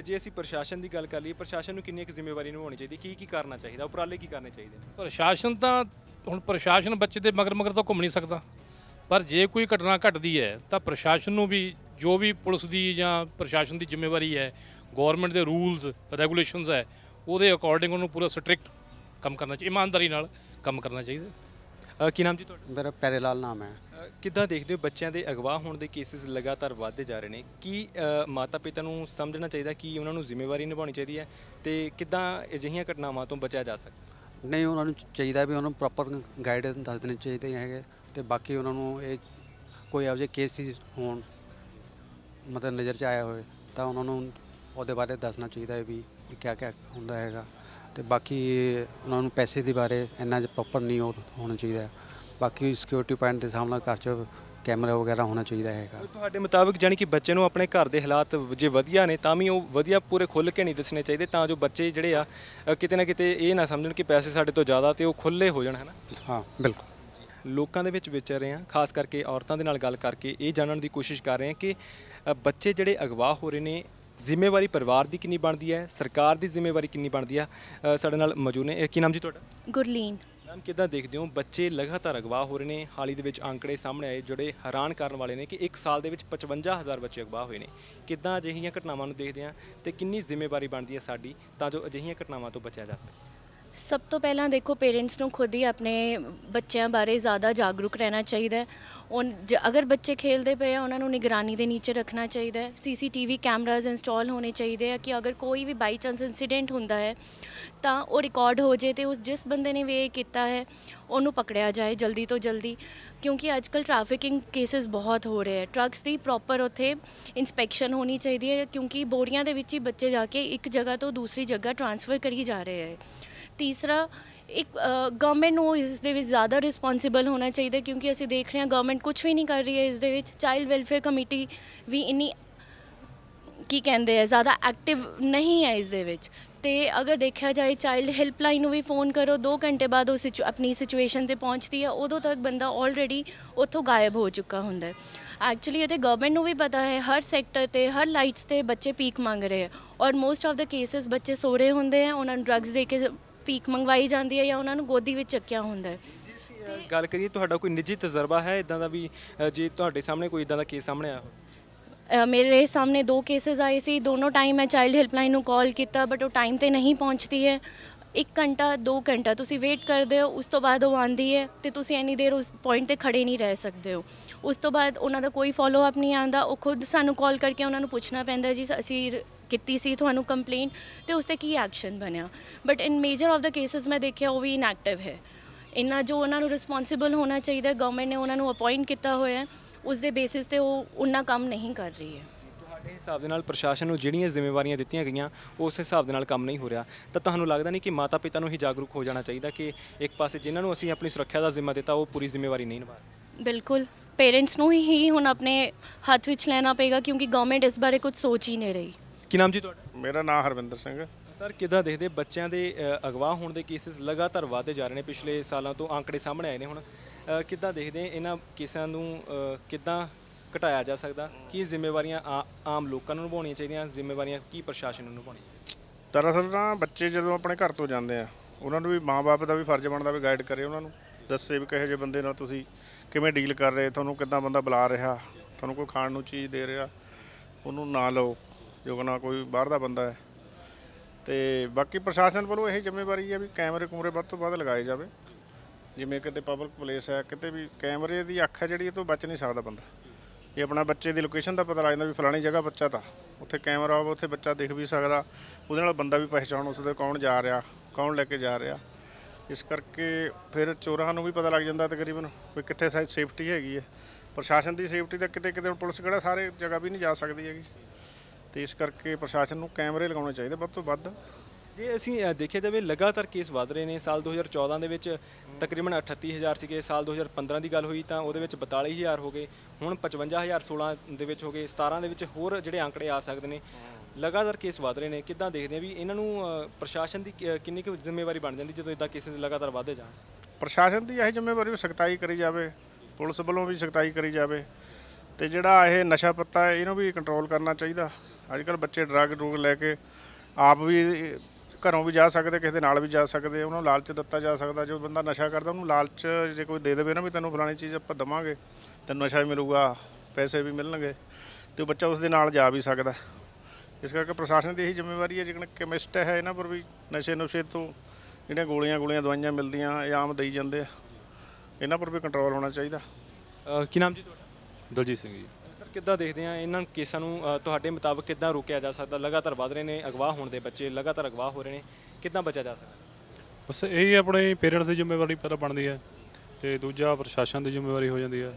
ਜੇ ਅਸੀਂ ਪ੍ਰਸ਼ਾਸਨ ਦੀ ਗੱਲ ਕਰ ਲਈਏ ਪ੍ਰਸ਼ਾਸਨ ਨੂੰ ਕਿੰਨੀ ਇੱਕ ਜ਼ਿੰਮੇਵਾਰੀ ਨਿਭਾਉਣੀ ਚਾਹੀਦੀ ਕੀ ਕੀ ਕਰਨਾ ਚਾਹੀਦਾ ਉਪਰਾਲੇ ਕੀ ਕਰਨੇ ਚਾਹੀਦੇ ਨੇ ਪ੍ਰਸ਼ਾਸਨ ਤਾਂ ਹੁਣ ਪ੍ਰਸ਼ਾਸਨ ਬੱਚੇ ਦੇ ਮਗਰ ਮਗਰ ਤਾਂ ਘੁੰਮ ਨਹੀਂ ਸਕਦਾ ਪਰ ਜੇ ਕੋਈ ਘਟਨਾ ਘਟਦੀ ਹੈ ਤਾਂ ਪ੍ਰਸ਼ਾਸਨ ਨੂੰ ਵੀ ਜੋ ਵੀ ਪੁਲਿਸ ਦੀ ਜਾਂ ਪ੍ਰਸ਼ਾਸਨ ਦੀ ਜ਼ਿੰਮੇਵਾਰੀ ਹੈ ਗਵਰਨਮੈਂਟ ਦੇ ਰੂਲਸ ਰੈਗੂਲੇਸ਼ਨਸ ਹੈ ਉਹਦੇ ਅਕੋਰਡਿੰਗ ਉਹਨੂੰ ਪੂਰਾ ਸਟ੍ਰਿਕਟ ਕੰਮ ਕਰਨਾ ਚਾਹੀਦਾ ਇਮਾਨਦਾਰੀ ਨਾਲ ਕੰਮ ਕਰਨਾ ਚਾਹੀਦਾ ਕੀ ਨਾਮ ਜੀ ਤੁਹਾਡਾ ਮੇਰਾ ਪੈਰੇਲਾਲ ਨਾਮ ਹੈ ਕਿੱਦਾਂ ਦੇਖਦੇ ਹੋ ਬੱਚਿਆਂ ਦੇ ਅਗਵਾ ਹੋਣ ਦੇ ਕੇਸਿਸ ਲਗਾਤਾਰ ਵਧਦੇ ਜਾ ਰਹੇ ਨੇ ਕੀ ਮਾਤਾ ਪਿਤਾ ਨੂੰ ਸਮਝਣਾ ਚਾਹੀਦਾ ਕਿ ਉਹਨਾਂ ਨੂੰ ਜ਼ਿੰਮੇਵਾਰੀ ਨਿਭਾਉਣੀ ਚਾਹੀਦੀ ਹੈ ਤੇ ਕਿੱਦਾਂ ਅਜਿਹੀਆਂ ਘਟਨਾਵਾਂ ਤੋਂ ਬਚਿਆ ਜਾ ਸਕਦਾ ਨਹੀਂ ਉਹਨਾਂ ਨੂੰ ਚਾਹੀਦਾ ਵੀ ਉਹਨਾਂ ਨੂੰ ਪ੍ਰੋਪਰ ਗਾਈਡੈਂਸ ਦੱਸ ਦੇਣੀ ਚਾਹੀਦੀ ਹੈਗੇ ਤੇ ਬਾਕੀ ਉਹਨਾਂ ਨੂੰ ਇਹ ਕੋਈ ਇਹੋ ਕੇਸਿਸ ਹੋਣ ਮਤਲਬ ਨਜ਼ਰ 'ਚ ਆਇਆ ਹੋਵੇ ਤਾਂ ਉਹਨਾਂ ਨੂੰ ਉਹਦੇ ਬਾਰੇ ਦੱਸਣਾ ਚਾਹੀਦਾ ਹੈ ਵੀ ਕਿਆ ਕਿਆ ਹੁੰਦਾ ਹੈਗਾ ਤੇ ਬਾਕੀ ਉਹਨਾਂ ਨੂੰ ਪੈਸੇ ਦੇ ਬਾਰੇ ਇੰਨਾ ਜ ਪ੍ਰੋਪਰ ਨਹੀਂ ਹੋਣਾ ਚਾਹੀਦਾ ਬਾਕੀ ਸਿਕਿਉਰਿਟੀ ਪੁਆਇੰਟ ਦੇ ਸਾਹਮਣੇ ਘਰ 'ਚ ਕੈਮਰਾ ਵਗੈਰਾ ਹੋਣਾ ਚਾਹੀਦਾ ਹੈਗਾ ਤੁਹਾਡੇ ਮੁਤਾਬਕ ਜਾਨੀ ਕਿ ਬੱਚੇ ਨੂੰ ਆਪਣੇ ਘਰ ਦੇ ਹਾਲਾਤ ਜੇ ਵਧੀਆ ਨੇ ਤਾਂ ਵੀ ਉਹ ਵਧੀਆ ਪੂਰੇ ਖੁੱਲ ਕੇ ਨਹੀਂ ਦੱਸਣੇ ਚਾਹੀਦੇ ਤਾਂ ਜੋ ਬੱਚੇ ਜਿਹੜੇ ਆ ਕਿਤੇ ਨਾ ਕਿਤੇ ਇਹ ਨਾ ਸਮਝਣ ਕਿ ਪੈਸੇ ਸਾਡੇ ਤੋਂ ਜ਼ਿਆਦਾ ਤੇ ਉਹ ਖੁੱਲੇ ਹੋ ਜਾਣ ਨਾ ਹਾਂ ਬਿਲਕੁਲ ਲੋਕਾਂ ਦੇ ਵਿੱਚ ਵਿਚਰ ਰਹੇ ਆ ਖਾਸ ਕਰਕੇ ਔਰਤਾਂ ਦੇ ਨਾਲ ਗੱਲ ਕਰਕੇ ਇਹ ਜਾਣਨ ਦੀ ਕੋਸ਼ਿਸ਼ ਕਰ ਰਹੇ ਆ ਕਿ ਬੱਚੇ ਜਿਹੜੇ ਅਗਵਾ ਹੋ ਰਹੇ ਨੇ ਜ਼ਿੰਮੇਵਾਰੀ ਪਰਿਵਾਰ ਦੀ ਕਿੰਨੀ ਬਣਦੀ ਹੈ ਸਰਕਾਰ ਦੀ ਜ਼ਿੰਮੇਵਾਰੀ ਕਿੰਨੀ ਬਣਦੀ ਆ ਸਾਡੇ ਨਾਲ ਮੌਜੂਦ ਨੇ ਕੀ ਨਾਮ ਜੀ ਤੁਹਾਡਾ ਗੁਰਲੀਨ ਮੈਮ ਕਿਦਾਂ ਦੇਖਦੇ ਹੋ ਬੱਚੇ ਲਗਾਤਾਰ ਅਗਵਾ ਹੋ ਰਹੇ ਨੇ ਹਾਲੀ ਦੇ ਵਿੱਚ ਅੰਕੜੇ ਸਾਹਮਣੇ ਆਏ ਜਿਹੜੇ ਹੈਰਾਨ ਕਰਨ ਵਾਲੇ ਨੇ ਕਿ 1 ਸਾਲ ਦੇ ਵਿੱਚ 55000 ਬੱਚੇ ਅਗਵਾ ਹੋਏ ਨੇ ਕਿਦਾਂ ਅਜਿਹੀਆਂ ਘਟਨਾਵਾਂ ਨੂੰ ਦੇਖਦੇ ਆ ਤੇ ਕਿੰਨੀ ਜ਼ਿੰਮੇਵਾਰੀ ਬਣਦੀ ਹੈ ਸਾਡੀ ਤਾਂ ਜੋ ਅਜਿਹੀਆਂ ਘਟਨਾਵਾਂ ਤੋਂ ਬਚਿਆ ਜਾ ਸਕੇ ਸਭ ਤੋਂ ਪਹਿਲਾਂ ਦੇਖੋ ਪੇਰੈਂਟਸ ਨੂੰ ਖੁਦ ਹੀ ਆਪਣੇ ਬੱਚਿਆਂ ਬਾਰੇ ਜ਼ਿਆਦਾ ਜਾਗਰੂਕ ਰਹਿਣਾ ਚਾਹੀਦਾ ਹੈ ਉਹ ਅਗਰ ਬੱਚੇ ਖੇਲਦੇ ਪਏ ਆ ਉਹਨਾਂ ਨੂੰ ਨਿਗਰਾਨੀ ਦੇ ਨੀਚੇ ਰੱਖਣਾ ਚਾਹੀਦਾ ਹੈ ਸੀਸੀਟੀਵੀ ਕੈਮਰਾਜ਼ ਇੰਸਟਾਲ ਹੋਣੇ ਚਾਹੀਦੇ ਆ ਕਿ ਅਗਰ ਕੋਈ ਵੀ ਬਾਈ ਚਾਂਸ ਇਨਸੀਡੈਂਟ ਹੁੰਦਾ ਹੈ ਤਾਂ ਉਹ ਰਿਕਾਰਡ ਹੋ ਜੇ ਤੇ ਉਸ ਜਿਸ ਬੰਦੇ ਨੇ ਵੀ ਇਹ ਕੀਤਾ ਹੈ ਉਹਨੂੰ ਪਕੜਿਆ ਜਾਏ ਜਲਦੀ ਤੋਂ ਜਲਦੀ ਕਿਉਂਕਿ ਅੱਜ ਕੱਲ ਟ੍ਰੈਫਿਕਿੰਗ ਕੇਸਸ ਬਹੁਤ ਹੋ ਰਹੇ ਆ ਟਰੱਕਸ ਦੀ ਪ੍ਰੋਪਰ ਉੱਥੇ ਇਨਸਪੈਕਸ਼ਨ ਹੋਣੀ ਚਾਹੀਦੀ ਹੈ ਕਿਉਂਕਿ ਬੋਰੀਆਂ ਦੇ ਵਿੱਚ ਹੀ ਬੱਚੇ ਜਾ ਕੇ ਇੱਕ ਜਗ੍ਹਾ ਤੋਂ ਦੂਸਰੀ ਜਗ੍ਹਾ ਟ੍ਰਾਂਸਫਰ ਕਰੀ ਜਾ ਰਹੇ ਆ ਤੀਸਰਾ ਇੱਕ ਗਵਰਨਮੈਂਟ ਨੂੰ ਇਸ ਦੇ ਵਿੱਚ ਜ਼ਿਆਦਾ ਰਿਸਪੌਂਸਿਬਲ ਹੋਣਾ ਚਾਹੀਦਾ ਕਿਉਂਕਿ ਅਸੀਂ ਦੇਖ ਰਹੇ ਹਾਂ ਗਵਰਨਮੈਂਟ ਕੁਝ ਵੀ ਨਹੀਂ ਕਰ ਰਹੀ ਹੈ ਇਸ ਦੇ ਵਿੱਚ ਚਾਈਲਡ ਵੈਲਫੇਅਰ ਕਮੇਟੀ ਵੀ ਇਨੀ ਕੀ ਕਹਿੰਦੇ ਆ ਜ਼ਿਆਦਾ ਐਕਟਿਵ ਨਹੀਂ ਹੈ ਇਸ ਦੇ ਵਿੱਚ ਤੇ ਅਗਰ ਦੇਖਿਆ ਜਾਏ ਚਾਈਲਡ ਹੈਲਪਲਾਈਨ ਨੂੰ ਵੀ ਫੋਨ ਕਰੋ 2 ਘੰਟੇ ਬਾਅਦ ਉਹ ਆਪਣੀ ਸਿਚੁਏਸ਼ਨ ਤੇ ਪਹੁੰਚਦੀ ਹੈ ਉਦੋਂ ਤੱਕ ਬੰਦਾ ਆਲਰੇਡੀ ਉੱਥੋਂ ਗਾਇਬ ਹੋ ਚੁੱਕਾ ਹੁੰਦਾ ਹੈ ਐਕਚੁਅਲੀ ਇਹ ਤੇ ਗਵਰਨਮੈਂਟ ਨੂੰ ਵੀ ਪਤਾ ਹੈ ਹਰ ਸੈਕਟਰ ਤੇ ਹਰ ਲਾਈਟਸ ਤੇ ਬੱਚੇ ਪੀਕ ਮੰਗ ਰਹੇ ਆ ਔਰ ਮੋਸਟ ਆਫ ਦਾ ਕੇਸਸ ਬੱਚੇ ਸੋ ਰਹੇ ਹੁੰਦੇ ਆ ਉਹਨਾਂ ਨੂੰ ਡਰੱਗਸ ਦੇ ਕੇ ਪੀਕ ਮੰਗਵਾਈ ਜਾਂਦੀ ਹੈ ਜਾਂ ਉਹਨਾਂ ਨੂੰ ਗੋਦੀ ਵਿੱਚ ਚੱਕਿਆ ਹੁੰਦਾ ਹੈ ਗੱਲ ਕਰੀਏ ਤੁਹਾਡਾ ਕੋਈ ਨਿੱਜੀ ਤਜਰਬਾ ਹੈ ਇਦਾਂ ਦਾ ਵੀ ਜੇ ਤੁਹਾਡੇ ਸਾਹਮਣੇ ਕੋਈ ਇਦਾਂ ਦਾ ਕੇਸ ਸਾਹਮਣੇ ਆਇਆ ਮੇਰੇ ਸਾਹਮਣੇ ਦੋ ਕੇਸਸ ਆਏ ਸੀ ਦੋਨੋਂ ਟਾਈਮ ਮੈਂ ਚਾਈਲਡ ਹੈਲਪਲਾਈਨ ਨੂੰ ਕਾਲ ਕੀਤਾ ਬਟ ਉਹ ਟਾਈਮ ਤੇ ਨਹੀਂ ਪਹੁੰਚਦੀ ਹੈ 1 ਘੰਟਾ 2 ਘੰਟਾ ਤੁਸੀਂ ਵੇਟ ਕਰਦੇ ਹੋ ਉਸ ਤੋਂ ਬਾਅਦ ਉਹ ਆਂਦੀ ਹੈ ਤੇ ਤੁਸੀਂ ਇੰਨੀ ਦੇਰ ਉਸ ਪੁਆਇੰਟ ਤੇ ਖੜੇ ਨਹੀਂ ਰਹਿ ਸਕਦੇ ਹੋ ਉਸ ਤੋਂ ਬਾਅਦ ਉਹਨਾਂ ਦਾ ਕੋਈ ਫਾਲੋ ਅਪ ਨਹੀਂ ਆਂਦਾ ਉਹ ਖੁਦ ਸਾਨੂੰ ਕਾਲ ਕਰਕੇ ਉਹਨਾਂ ਨੂੰ ਪੁੱਛਣਾ ਪੈਂਦਾ ਜੀ ਅਸੀਂ ਕੀਤੀ ਸੀ ਤੁਹਾਨੂੰ ਕੰਪਲੇਂਟ ਤੇ ਉਸ ਤੇ ਕੀ ਐਕਸ਼ਨ ਬਣਿਆ but in major of the cases ਮੈਂ ਦੇਖਿਆ ਉਹ ਵੀ ਇਨਐਕਟਿਵ ਹੈ ਇਨਾ ਜੋ ਉਹਨਾਂ ਨੂੰ ਰਿਸਪੌਂਸਿਬਲ ਹੋਣਾ ਚਾਹੀਦਾ ਗਵਰਨਮੈਂਟ ਨੇ ਉਹਨਾਂ ਨੂੰ ਅਪਾਇੰਟ ਕੀਤਾ ਹੋਇਆ ਹੈ ਉਸ ਦੇ ਬੇਸਿਸ ਤੇ ਉਹ ਉਹਨਾਂ ਕੰਮ ਨਹੀਂ ਕਰ ਰਹੀ ਹੈ ਤੁਹਾਡੇ ਹਿਸਾਬ ਦੇ ਨਾਲ ਪ੍ਰਸ਼ਾਸਨ ਨੂੰ ਜਿਹੜੀਆਂ ਜ਼ਿੰਮੇਵਾਰੀਆਂ ਦਿੱਤੀਆਂ ਗਈਆਂ ਉਸ ਹਿਸਾਬ ਦੇ ਨਾਲ ਕੰਮ ਨਹੀਂ ਹੋ ਰਿਹਾ ਤਾਂ ਤੁਹਾਨੂੰ ਲੱਗਦਾ ਨਹੀਂ ਕਿ ਮਾਤਾ ਪਿਤਾ ਨੂੰ ਹੀ ਜਾਗਰੂਕ ਹੋ ਜਾਣਾ ਚਾਹੀਦਾ ਕਿ ਇੱਕ ਪਾਸੇ ਜਿਨ੍ਹਾਂ ਨੂੰ ਅਸੀਂ ਆਪਣੀ ਸੁਰੱਖਿਆ ਦਾ ਜ਼ਿੰਮਾ ਦਿੱਤਾ ਉਹ ਪੂਰੀ ਜ਼ਿੰਮੇਵਾਰੀ ਨਹੀਂ ਨਿਭਾ ਰਹੇ ਬਿਲਕੁਲ ਪੇਰੈਂਟਸ ਨੂੰ ਹੀ ਹੁਣ ਆਪਣੇ ਹੱਥ ਵਿੱਚ ਲੈਣਾ ਪਏਗਾ ਕਿਉਂਕਿ ਗਵਰਨਮੈਂਟ ਇਸ ਬਾਰੇ ਕੁਝ ਸੋਚ ਹੀ ਨਹੀਂ ਰਹੀ ਕੀ ਨਾਮ ਜੀ ਤੁਹਾਡਾ ਮੇਰਾ ਨਾਮ ਹਰਵਿੰਦਰ ਸਿੰਘ ਸਰ ਕਿਦਾਂ ਦੇਖਦੇ ਬੱਚਿਆਂ ਦੇ ਅਗਵਾ ਹੋਣ ਦੇ ਕੇਸਿਸ ਲਗਾਤਾਰ ਵਧਦੇ ਜਾ ਰਹੇ ਨੇ ਪਿਛਲੇ ਸਾਲਾਂ ਤੋਂ ਆંકੜੇ ਸਾਹਮਣੇ ਆਏ ਨੇ ਹੁਣ ਕਿਦਾਂ ਦੇਖਦੇ ਇਹਨਾਂ ਕੇਸਾਂ ਨੂੰ ਕਿਦਾਂ ਘਟਾਇਆ ਜਾ ਸਕਦਾ ਕੀ ਜ਼ਿੰਮੇਵਾਰੀਆਂ ਆਮ ਲੋਕਾਂ ਨੂੰ ਨਿਭਾਉਣੀਆਂ ਚਾਹੀਦੀਆਂ ਜ਼ਿੰਮੇਵਾਰੀਆਂ ਕੀ ਪ੍ਰਸ਼ਾਸਨ ਨੂੰ ਨਿਭਾਉਣੀ ਚਾਹੀਦੀਆਂ? ਦਰਅਸਲ ਤਾਂ ਬੱਚੇ ਜਦੋਂ ਆਪਣੇ ਘਰ ਤੋਂ ਜਾਂਦੇ ਆ ਉਹਨਾਂ ਨੂੰ ਵੀ ਮਾਪੇ ਦਾ ਵੀ ਫਰਜ਼ ਬਣਦਾ ਵੀ ਗਾਈਡ ਕਰੇ ਉਹਨਾਂ ਨੂੰ ਦੱਸੇ ਵੀ ਕਿਹੋ ਜਿਹੇ ਬੰਦੇ ਨਾਲ ਤੁਸੀਂ ਕਿਵੇਂ ਡੀਲ ਕਰ ਰਹੇ ਤੁਹਾਨੂੰ ਕਿੱਦਾਂ ਬੰਦਾ ਬੁਲਾ ਰਿਹਾ ਤੁਹਾਨੂੰ ਕੋਈ ਖਾਣ ਨੂੰ ਚੀਜ਼ ਦੇ ਰਿਹਾ ਉਹਨੂੰ ਨਾ ਲਓ ਜੋ ਕਿ ਨਾ ਕੋਈ ਬਾਹਰ ਦਾ ਬੰਦਾ ਹੈ ਤੇ ਬਾਕੀ ਪ੍ਰਸ਼ਾਸਨ ਵੱਲੋਂ ਇਹ ਜ਼ਿੰਮੇਵਾਰੀ ਹੈ ਵੀ ਕੈਮਰੇ ਕੂਮਰੇ ਵੱਧ ਤੋਂ ਵੱਧ ਲਗਾਏ ਜਾਵੇ ਜਿਵੇਂ ਕਿਤੇ ਪਬਲਿਕ ਪਲੇਸ ਹੈ ਕਿਤੇ ਵੀ ਕੈਮਰੇ ਦੀ ਅੱਖ ਹੈ ਜਿਹੜੀ ਇਹ ਤੋਂ ਬਚ ਨਹੀਂ ਸਕਦਾ ਬੰਦਾ ਇਹ ਆਪਣਾ ਬੱਚੇ ਦੀ ਲੋਕੇਸ਼ਨ ਦਾ ਪਤਾ ਲੱਗ ਜਾਂਦਾ ਵੀ ਫਲਾਣੀ ਜਗ੍ਹਾ ਬੱਚਾ ਤਾਂ ਉੱਥੇ ਕੈਮਰਾ ਹੋਵੇ ਉੱਥੇ ਬੱਚਾ ਦਿਖ ਵੀ ਸਕਦਾ ਉਹਦੇ ਨਾਲ ਬੰਦਾ ਵੀ ਪਹਿਚਾਣ ਉਸ ਦੇ ਕੌਣ ਜਾ ਰਿਹਾ ਕੌਣ ਲੈ ਕੇ ਜਾ ਰਿਹਾ ਇਸ ਕਰਕੇ ਫਿਰ ਚੋਰਾਂ ਨੂੰ ਵੀ ਪਤਾ ਲੱਗ ਜਾਂਦਾ ਤਕਰੀਬਨ ਵੀ ਕਿੱਥੇ ਸੇਫਟੀ ਹੈਗੀ ਹੈ ਪ੍ਰਸ਼ਾਸਨ ਦੀ ਸੇਫਟੀ ਤਾਂ ਕਿਤੇ ਕਿਤੇ ਪੁਲਿਸ ਕਿਹੜਾ ਸਾਰੇ ਜਗ੍ਹਾ ਵੀ ਨਹੀਂ ਜਾ ਸਕਦੀ ਹੈਗੀ ਤੇ ਇਸ ਕਰਕੇ ਪ੍ਰਸ਼ਾਸਨ ਨੂੰ ਕੈਮਰੇ ਲਗਾਉਣੇ ਚਾਹੀਦੇ ਵੱਧ ਤੋਂ ਵੱਧ ਜੇ ਅਸੀਂ ਦੇਖਿਆ ਜਾਵੇ ਲਗਾਤਾਰ ਕੇਸ ਵਧ ਰਹੇ ਨੇ ਸਾਲ 2014 ਦੇ ਵਿੱਚ ਤਕਰੀਬਨ 38000 ਸੀਗੇ ਸਾਲ 2015 ਦੀ ਗੱਲ ਹੋਈ ਤਾਂ ਉਹਦੇ ਵਿੱਚ 42000 ਹੋ ਗਏ ਹੁਣ 55016 ਦੇ ਵਿੱਚ ਹੋ ਗਏ 17 ਦੇ ਵਿੱਚ ਹੋਰ ਜਿਹੜੇ ਆંકੜੇ ਆ ਸਕਦੇ ਨੇ ਲਗਾਤਾਰ ਕੇਸ ਵਧ ਰਹੇ ਨੇ ਕਿੱਦਾਂ ਦੇਖਦੇ ਆ ਵੀ ਇਹਨਾਂ ਨੂੰ ਪ੍ਰਸ਼ਾਸਨ ਦੀ ਕਿੰਨੀ ਕੁ ਜ਼ਿੰਮੇਵਾਰੀ ਬਣ ਜਾਂਦੀ ਜਦੋਂ ਇਦਾਂ ਕੇਸ ਲਗਾਤਾਰ ਵਧਦੇ ਜਾਣ ਪ੍ਰਸ਼ਾਸਨ ਦੀ ਇਹ ਜ਼ਿੰਮੇਵਾਰੀ ਵੀ ਸਖਤਾਈ ਕਰੀ ਜਾਵੇ ਪੁਲਿਸ ਵੱਲੋਂ ਵੀ ਸਖਤਾਈ ਕਰੀ ਜਾਵੇ ਤੇ ਜਿਹੜਾ ਇਹ ਨਸ਼ਾ ਪੱਤਾ ਇਹਨੂੰ ਵੀ ਕੰਟਰੋਲ ਕਰਨਾ ਚਾਹੀਦਾ ਅੱਜ ਕੱਲ ਬੱਚੇ ਡਰੱਗ ਡਰੂਗ ਲੈ ਕੇ ਆਪ ਵੀ ਘਰੋਂ ਵੀ ਜਾ ਸਕਦੇ ਕਿਸੇ ਦੇ ਨਾਲ ਵੀ ਜਾ ਸਕਦੇ ਉਹਨਾਂ ਨੂੰ ਲਾਲਚ ਦਿੱਤਾ ਜਾ ਸਕਦਾ ਜੋ ਬੰਦਾ ਨਸ਼ਾ ਕਰਦਾ ਉਹਨੂੰ ਲਾਲਚ ਜੇ ਕੋਈ ਦੇ ਦੇਵੇ ਨਾ ਵੀ ਤੈਨੂੰ ਫਲਾਣੀ ਚੀਜ਼ ਆਪਾਂ ਦਵਾਂਗੇ ਤੈਨੂੰ ਨਸ਼ਾ ਵੀ ਮਿਲੂਗਾ ਪੈਸੇ ਵੀ ਮਿਲਣਗੇ ਤੇ ਉਹ ਬੱਚਾ ਉਸ ਦੇ ਨਾਲ ਜਾ ਵੀ ਸਕਦਾ ਇਸ ਕਰਕੇ ਪ੍ਰਸ਼ਾਸਨ ਦੀ ਇਹੀ ਜ਼ਿੰਮੇਵਾਰੀ ਹੈ ਜਿਵੇਂ ਕੈਮਿਸਟ ਹੈ ਇਹਨਾਂ ਪਰ ਵੀ ਨਸ਼ੇ ਨੁਸ਼ੇ ਤੋਂ ਜਿਹੜੀਆਂ ਗੋਲੀਆਂ ਗੋਲੀਆਂ ਦਵਾਈਆਂ ਮਿਲਦੀਆਂ ਇਹ ਆਮ ਦੇਈ ਜਾਂਦੇ ਆ ਇਹਨਾਂ ਪਰ ਵੀ ਕੰਟਰੋਲ ਹੋਣਾ ਚਾਹੀਦਾ ਕੀ ਨਾਮ ਜੀ ਤੁਹਾਡਾ ਦਲਜੀਤ ਸਿੰਘ ਜੀ ਕਿੱਦਾਂ ਦੇਖਦੇ ਆ ਇਹਨਾਂ ਕੇਸਾਂ ਨੂੰ ਤੁਹਾਡੇ ਮੁਤਾਬਕ ਕਿੱਦਾਂ ਰੋਕਿਆ ਜਾ ਸਕਦਾ ਲਗਾਤਾਰ ਵਧ ਰਹੇ ਨੇ ਅਗਵਾ ਹੋਣ ਦੇ ਬੱਚੇ ਲਗਾਤਾਰ ਅਗਵਾ ਹੋ ਰਹੇ ਨੇ ਕਿੱਦਾਂ ਬਚਿਆ ਜਾ ਸਕਦਾ ਬਸ ਇਹੀ ਆਪਣੇ ਪੇਰੈਂਟਸ ਦੀ ਜ਼ਿੰਮੇਵਾਰੀ ਪਹਿਲਾਂ ਬਣਦੀ ਹੈ ਤੇ ਦੂਜਾ ਪ੍ਰਸ਼ਾਸਨ ਦੀ ਜ਼ਿੰਮੇਵਾਰੀ ਹੋ ਜਾਂਦੀ ਹੈ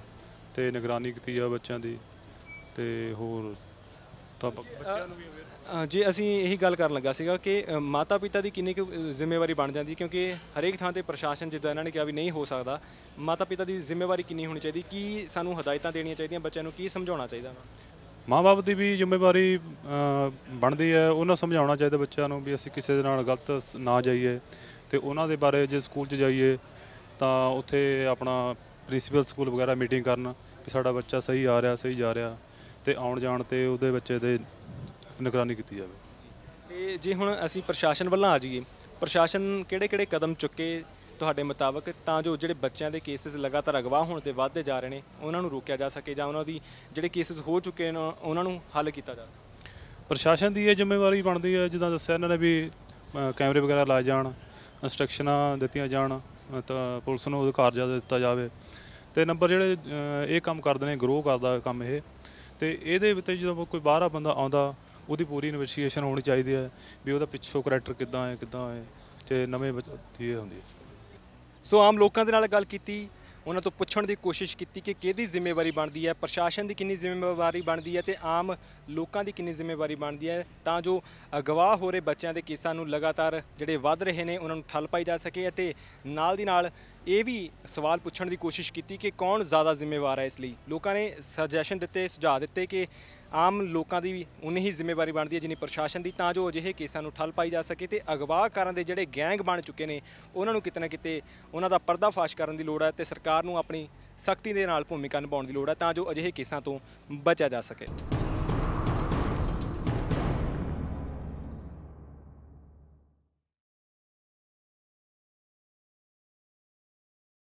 ਤੇ ਨਿਗਰਾਨੀ ਕੀਤੀ ਜਾ ਬੱਚਿਆਂ ਦੀ ਤੇ ਹੋਰ ਤਾਂ ਬੱਚਿਆਂ ਨੂੰ ਵੀ ਜੇ ਅਸੀਂ ਇਹੀ ਗੱਲ ਕਰਨ ਲੱਗਾ ਸੀਗਾ ਕਿ ਮਾਤਾ ਪਿਤਾ ਦੀ ਕਿੰਨੀ ਕੁ ਜ਼ਿੰਮੇਵਾਰੀ ਬਣ ਜਾਂਦੀ ਹੈ ਕਿਉਂਕਿ ਹਰੇਕ ਥਾਂ ਤੇ ਪ੍ਰਸ਼ਾਸਨ ਜਿੱਦਾਂ ਇਹਨਾਂ ਨੇ ਕਿਹਾ ਵੀ ਨਹੀਂ ਹੋ ਸਕਦਾ ਮਾਤਾ ਪਿਤਾ ਦੀ ਜ਼ਿੰਮੇਵਾਰੀ ਕਿੰਨੀ ਹੋਣੀ ਚਾਹੀਦੀ ਕੀ ਸਾਨੂੰ ਹਦਾਇਤਾਂ ਦੇਣੀਆਂ ਚਾਹੀਦੀਆਂ ਬੱਚਿਆਂ ਨੂੰ ਕੀ ਸਮਝਾਉਣਾ ਚਾਹੀਦਾ ਮਾਪੇ ਦੀ ਵੀ ਜ਼ਿੰਮੇਵਾਰੀ ਬਣਦੀ ਹੈ ਉਹਨਾਂ ਸਮਝਾਉਣਾ ਚਾਹੀਦਾ ਬੱਚਿਆਂ ਨੂੰ ਵੀ ਅਸੀਂ ਕਿਸੇ ਦੇ ਨਾਲ ਗਲਤ ਨਾ ਜਾਈਏ ਤੇ ਉਹਨਾਂ ਦੇ ਬਾਰੇ ਜੇ ਸਕੂਲ 'ਚ ਜਾਈਏ ਤਾਂ ਉੱਥੇ ਆਪਣਾ ਪ੍ਰਿੰਸੀਪਲ ਸਕੂਲ ਵਗੈਰਾ ਮੀਟਿੰਗ ਕਰਨ ਕਿ ਸਾਡਾ ਬੱਚਾ ਸਹੀ ਆ ਰਿਹਾ ਸਹੀ ਜਾ ਰਿਹਾ ਤੇ ਆਉਣ ਜਾਣ ਤੇ ਉਹਦੇ ਬੱਚੇ ਦੇ ਨਿਗਰਾਨੀ ਕੀਤੀ ਜਾਵੇ ਤੇ ਜੇ ਹੁਣ ਅਸੀਂ ਪ੍ਰਸ਼ਾਸਨ ਵੱਲੋਂ ਆ ਜਾਈਏ ਪ੍ਰਸ਼ਾਸਨ ਕਿਹੜੇ-ਕਿਹੜੇ ਕਦਮ ਚੁੱਕੇ ਤੁਹਾਡੇ ਮੁਤਾਬਕ ਤਾਂ ਜੋ ਜਿਹੜੇ ਬੱਚਿਆਂ ਦੇ ਕੇਸਿਸ ਲਗਾਤਾਰ ਅਗਵਾ ਹੋਣ ਤੇ ਵੱਧਦੇ ਜਾ ਰਹੇ ਨੇ ਉਹਨਾਂ ਨੂੰ ਰੋਕਿਆ ਜਾ ਸਕੇ ਜਾਂ ਉਹਨਾਂ ਦੀ ਜਿਹੜੇ ਕੇਸਿਸ ਹੋ ਚੁੱਕੇ ਨੇ ਉਹਨਾਂ ਨੂੰ ਹੱਲ ਕੀਤਾ ਜਾ ਪ੍ਰਸ਼ਾਸਨ ਦੀ ਇਹ ਜ਼ਿੰਮੇਵਾਰੀ ਬਣਦੀ ਹੈ ਜਿੱਦਾਂ ਦੱਸਿਆ ਇਹਨਾਂ ਨੇ ਵੀ ਕੈਮਰੇ ਵਗੈਰਾ ਲਾਏ ਜਾਣ ਇਨਸਟਰਕਸ਼ਨਾਂ ਦਿੱਤੀਆਂ ਜਾਣ ਤਾਂ ਪੁਲਿਸ ਨੂੰ ਉਹ ਜਾ ਦਿੱਤਾ ਜਾਵੇ ਤੇ ਨੰਬਰ ਜਿਹੜੇ ਇਹ ਕੰਮ ਕਰਦੇ ਨੇ ਗਰੋ ਕਰਦਾ ਕੰਮ ਇਹ ਤੇ ਇਹਦੇ ਵਿੱਚ ਜਦੋਂ ਕੋਈ ਬਾਹਰਾ ਬੰਦਾ ਆਉਂਦਾ ਉਹਦੀ ਪੂਰੀ ਇਨਵੈਸਟੀਗੇਸ਼ਨ ਹੋਣੀ ਚਾਹੀਦੀ ਹੈ ਵੀ ਉਹਦਾ ਪਿੱਛੋਂ ਕਰੈਕਟਰ ਕਿੱਦਾਂ ਹੈ ਕਿੱਦਾਂ ਹੈ ਤੇ ਨਵੇਂ ਇਹ ਹੁੰਦੀ ਹੈ ਸੋ ਆਮ ਲੋਕਾਂ ਦੇ ਨਾਲ ਗੱਲ ਕੀਤੀ ਉਹਨਾਂ ਤੋਂ ਪੁੱਛਣ ਦੀ ਕੋਸ਼ਿਸ਼ ਕੀਤੀ ਕਿ ਕਿਹਦੀ ਜ਼ਿੰਮੇਵਾਰੀ ਬਣਦੀ ਹੈ ਪ੍ਰਸ਼ਾਸਨ ਦੀ ਕਿੰਨੀ ਜ਼ਿੰਮੇਵਾਰੀ ਬਣਦੀ ਹੈ ਤੇ ਆਮ ਲੋਕਾਂ ਦੀ ਕਿੰਨੀ ਜ਼ਿੰਮੇਵਾਰੀ ਬਣਦੀ ਹੈ ਤਾਂ ਜੋ ਅਗਵਾਹ ਹੋ ਰਹੇ ਬੱਚਿਆਂ ਦੇ ਕੇਸਾਂ ਨੂੰ ਲਗਾਤਾਰ ਜਿਹੜੇ ਵੱਧ ਰਹੇ ਨੇ ਉਹਨਾਂ ਨੂੰ ਠੱਲ ਪਾਈ ਜਾ ਸਕੇ ਅਤੇ ਨਾਲ ਦੀ ਨਾਲ ਇਹ ਵੀ ਸਵਾਲ ਪੁੱਛਣ ਦੀ ਕੋਸ਼ਿਸ਼ ਕੀਤੀ ਕਿ ਕੌਣ ਜ਼ਿਆਦਾ ਜ਼ਿੰਮੇਵਾਰ ਹੈ ਇਸ ਲਈ ਲੋਕਾਂ ਨੇ ਸੁਜੈਸ਼ਨ ਦਿੱਤੇ ਸੁਝਾਅ ਦਿੱਤੇ ਕਿ ਆਮ ਲੋਕਾਂ ਦੀ ਵੀ ਉਨੀ ਹੀ ਜ਼ਿੰਮੇਵਾਰੀ ਬਣਦੀ ਹੈ ਜਿੰਨੀ ਪ੍ਰਸ਼ਾਸਨ ਦੀ ਤਾਂ ਜੋ ਅਜਿਹੇ ਕੇਸਾਂ ਨੂੰ ਠੱਲ ਪਾਈ ਜਾ ਸਕੇ ਤੇ ਅਗਵਾਕਾਰਾਂ ਦੇ ਜਿਹੜੇ ਗੈਂਗ ਬਣ ਚੁੱਕੇ ਨੇ ਉਹਨਾਂ ਨੂੰ ਕਿਤੇ ਨਾ ਕਿਤੇ ਉਹਨਾਂ ਦਾ ਪਰਦਾਫਾਸ਼ ਕਰਨ ਦੀ ਲੋੜ ਹੈ ਤੇ ਸਰਕਾਰ ਨੂੰ ਆਪਣੀ ਸਖਤੀ ਦੇ ਨਾਲ ਭੂਮਿਕਾ ਨਿਭਾਉਣ ਦੀ ਲੋੜ ਹੈ ਤਾਂ ਜੋ ਅਜਿਹੇ ਕੇਸਾਂ ਤੋਂ ਬਚਿਆ ਜਾ ਸਕੇ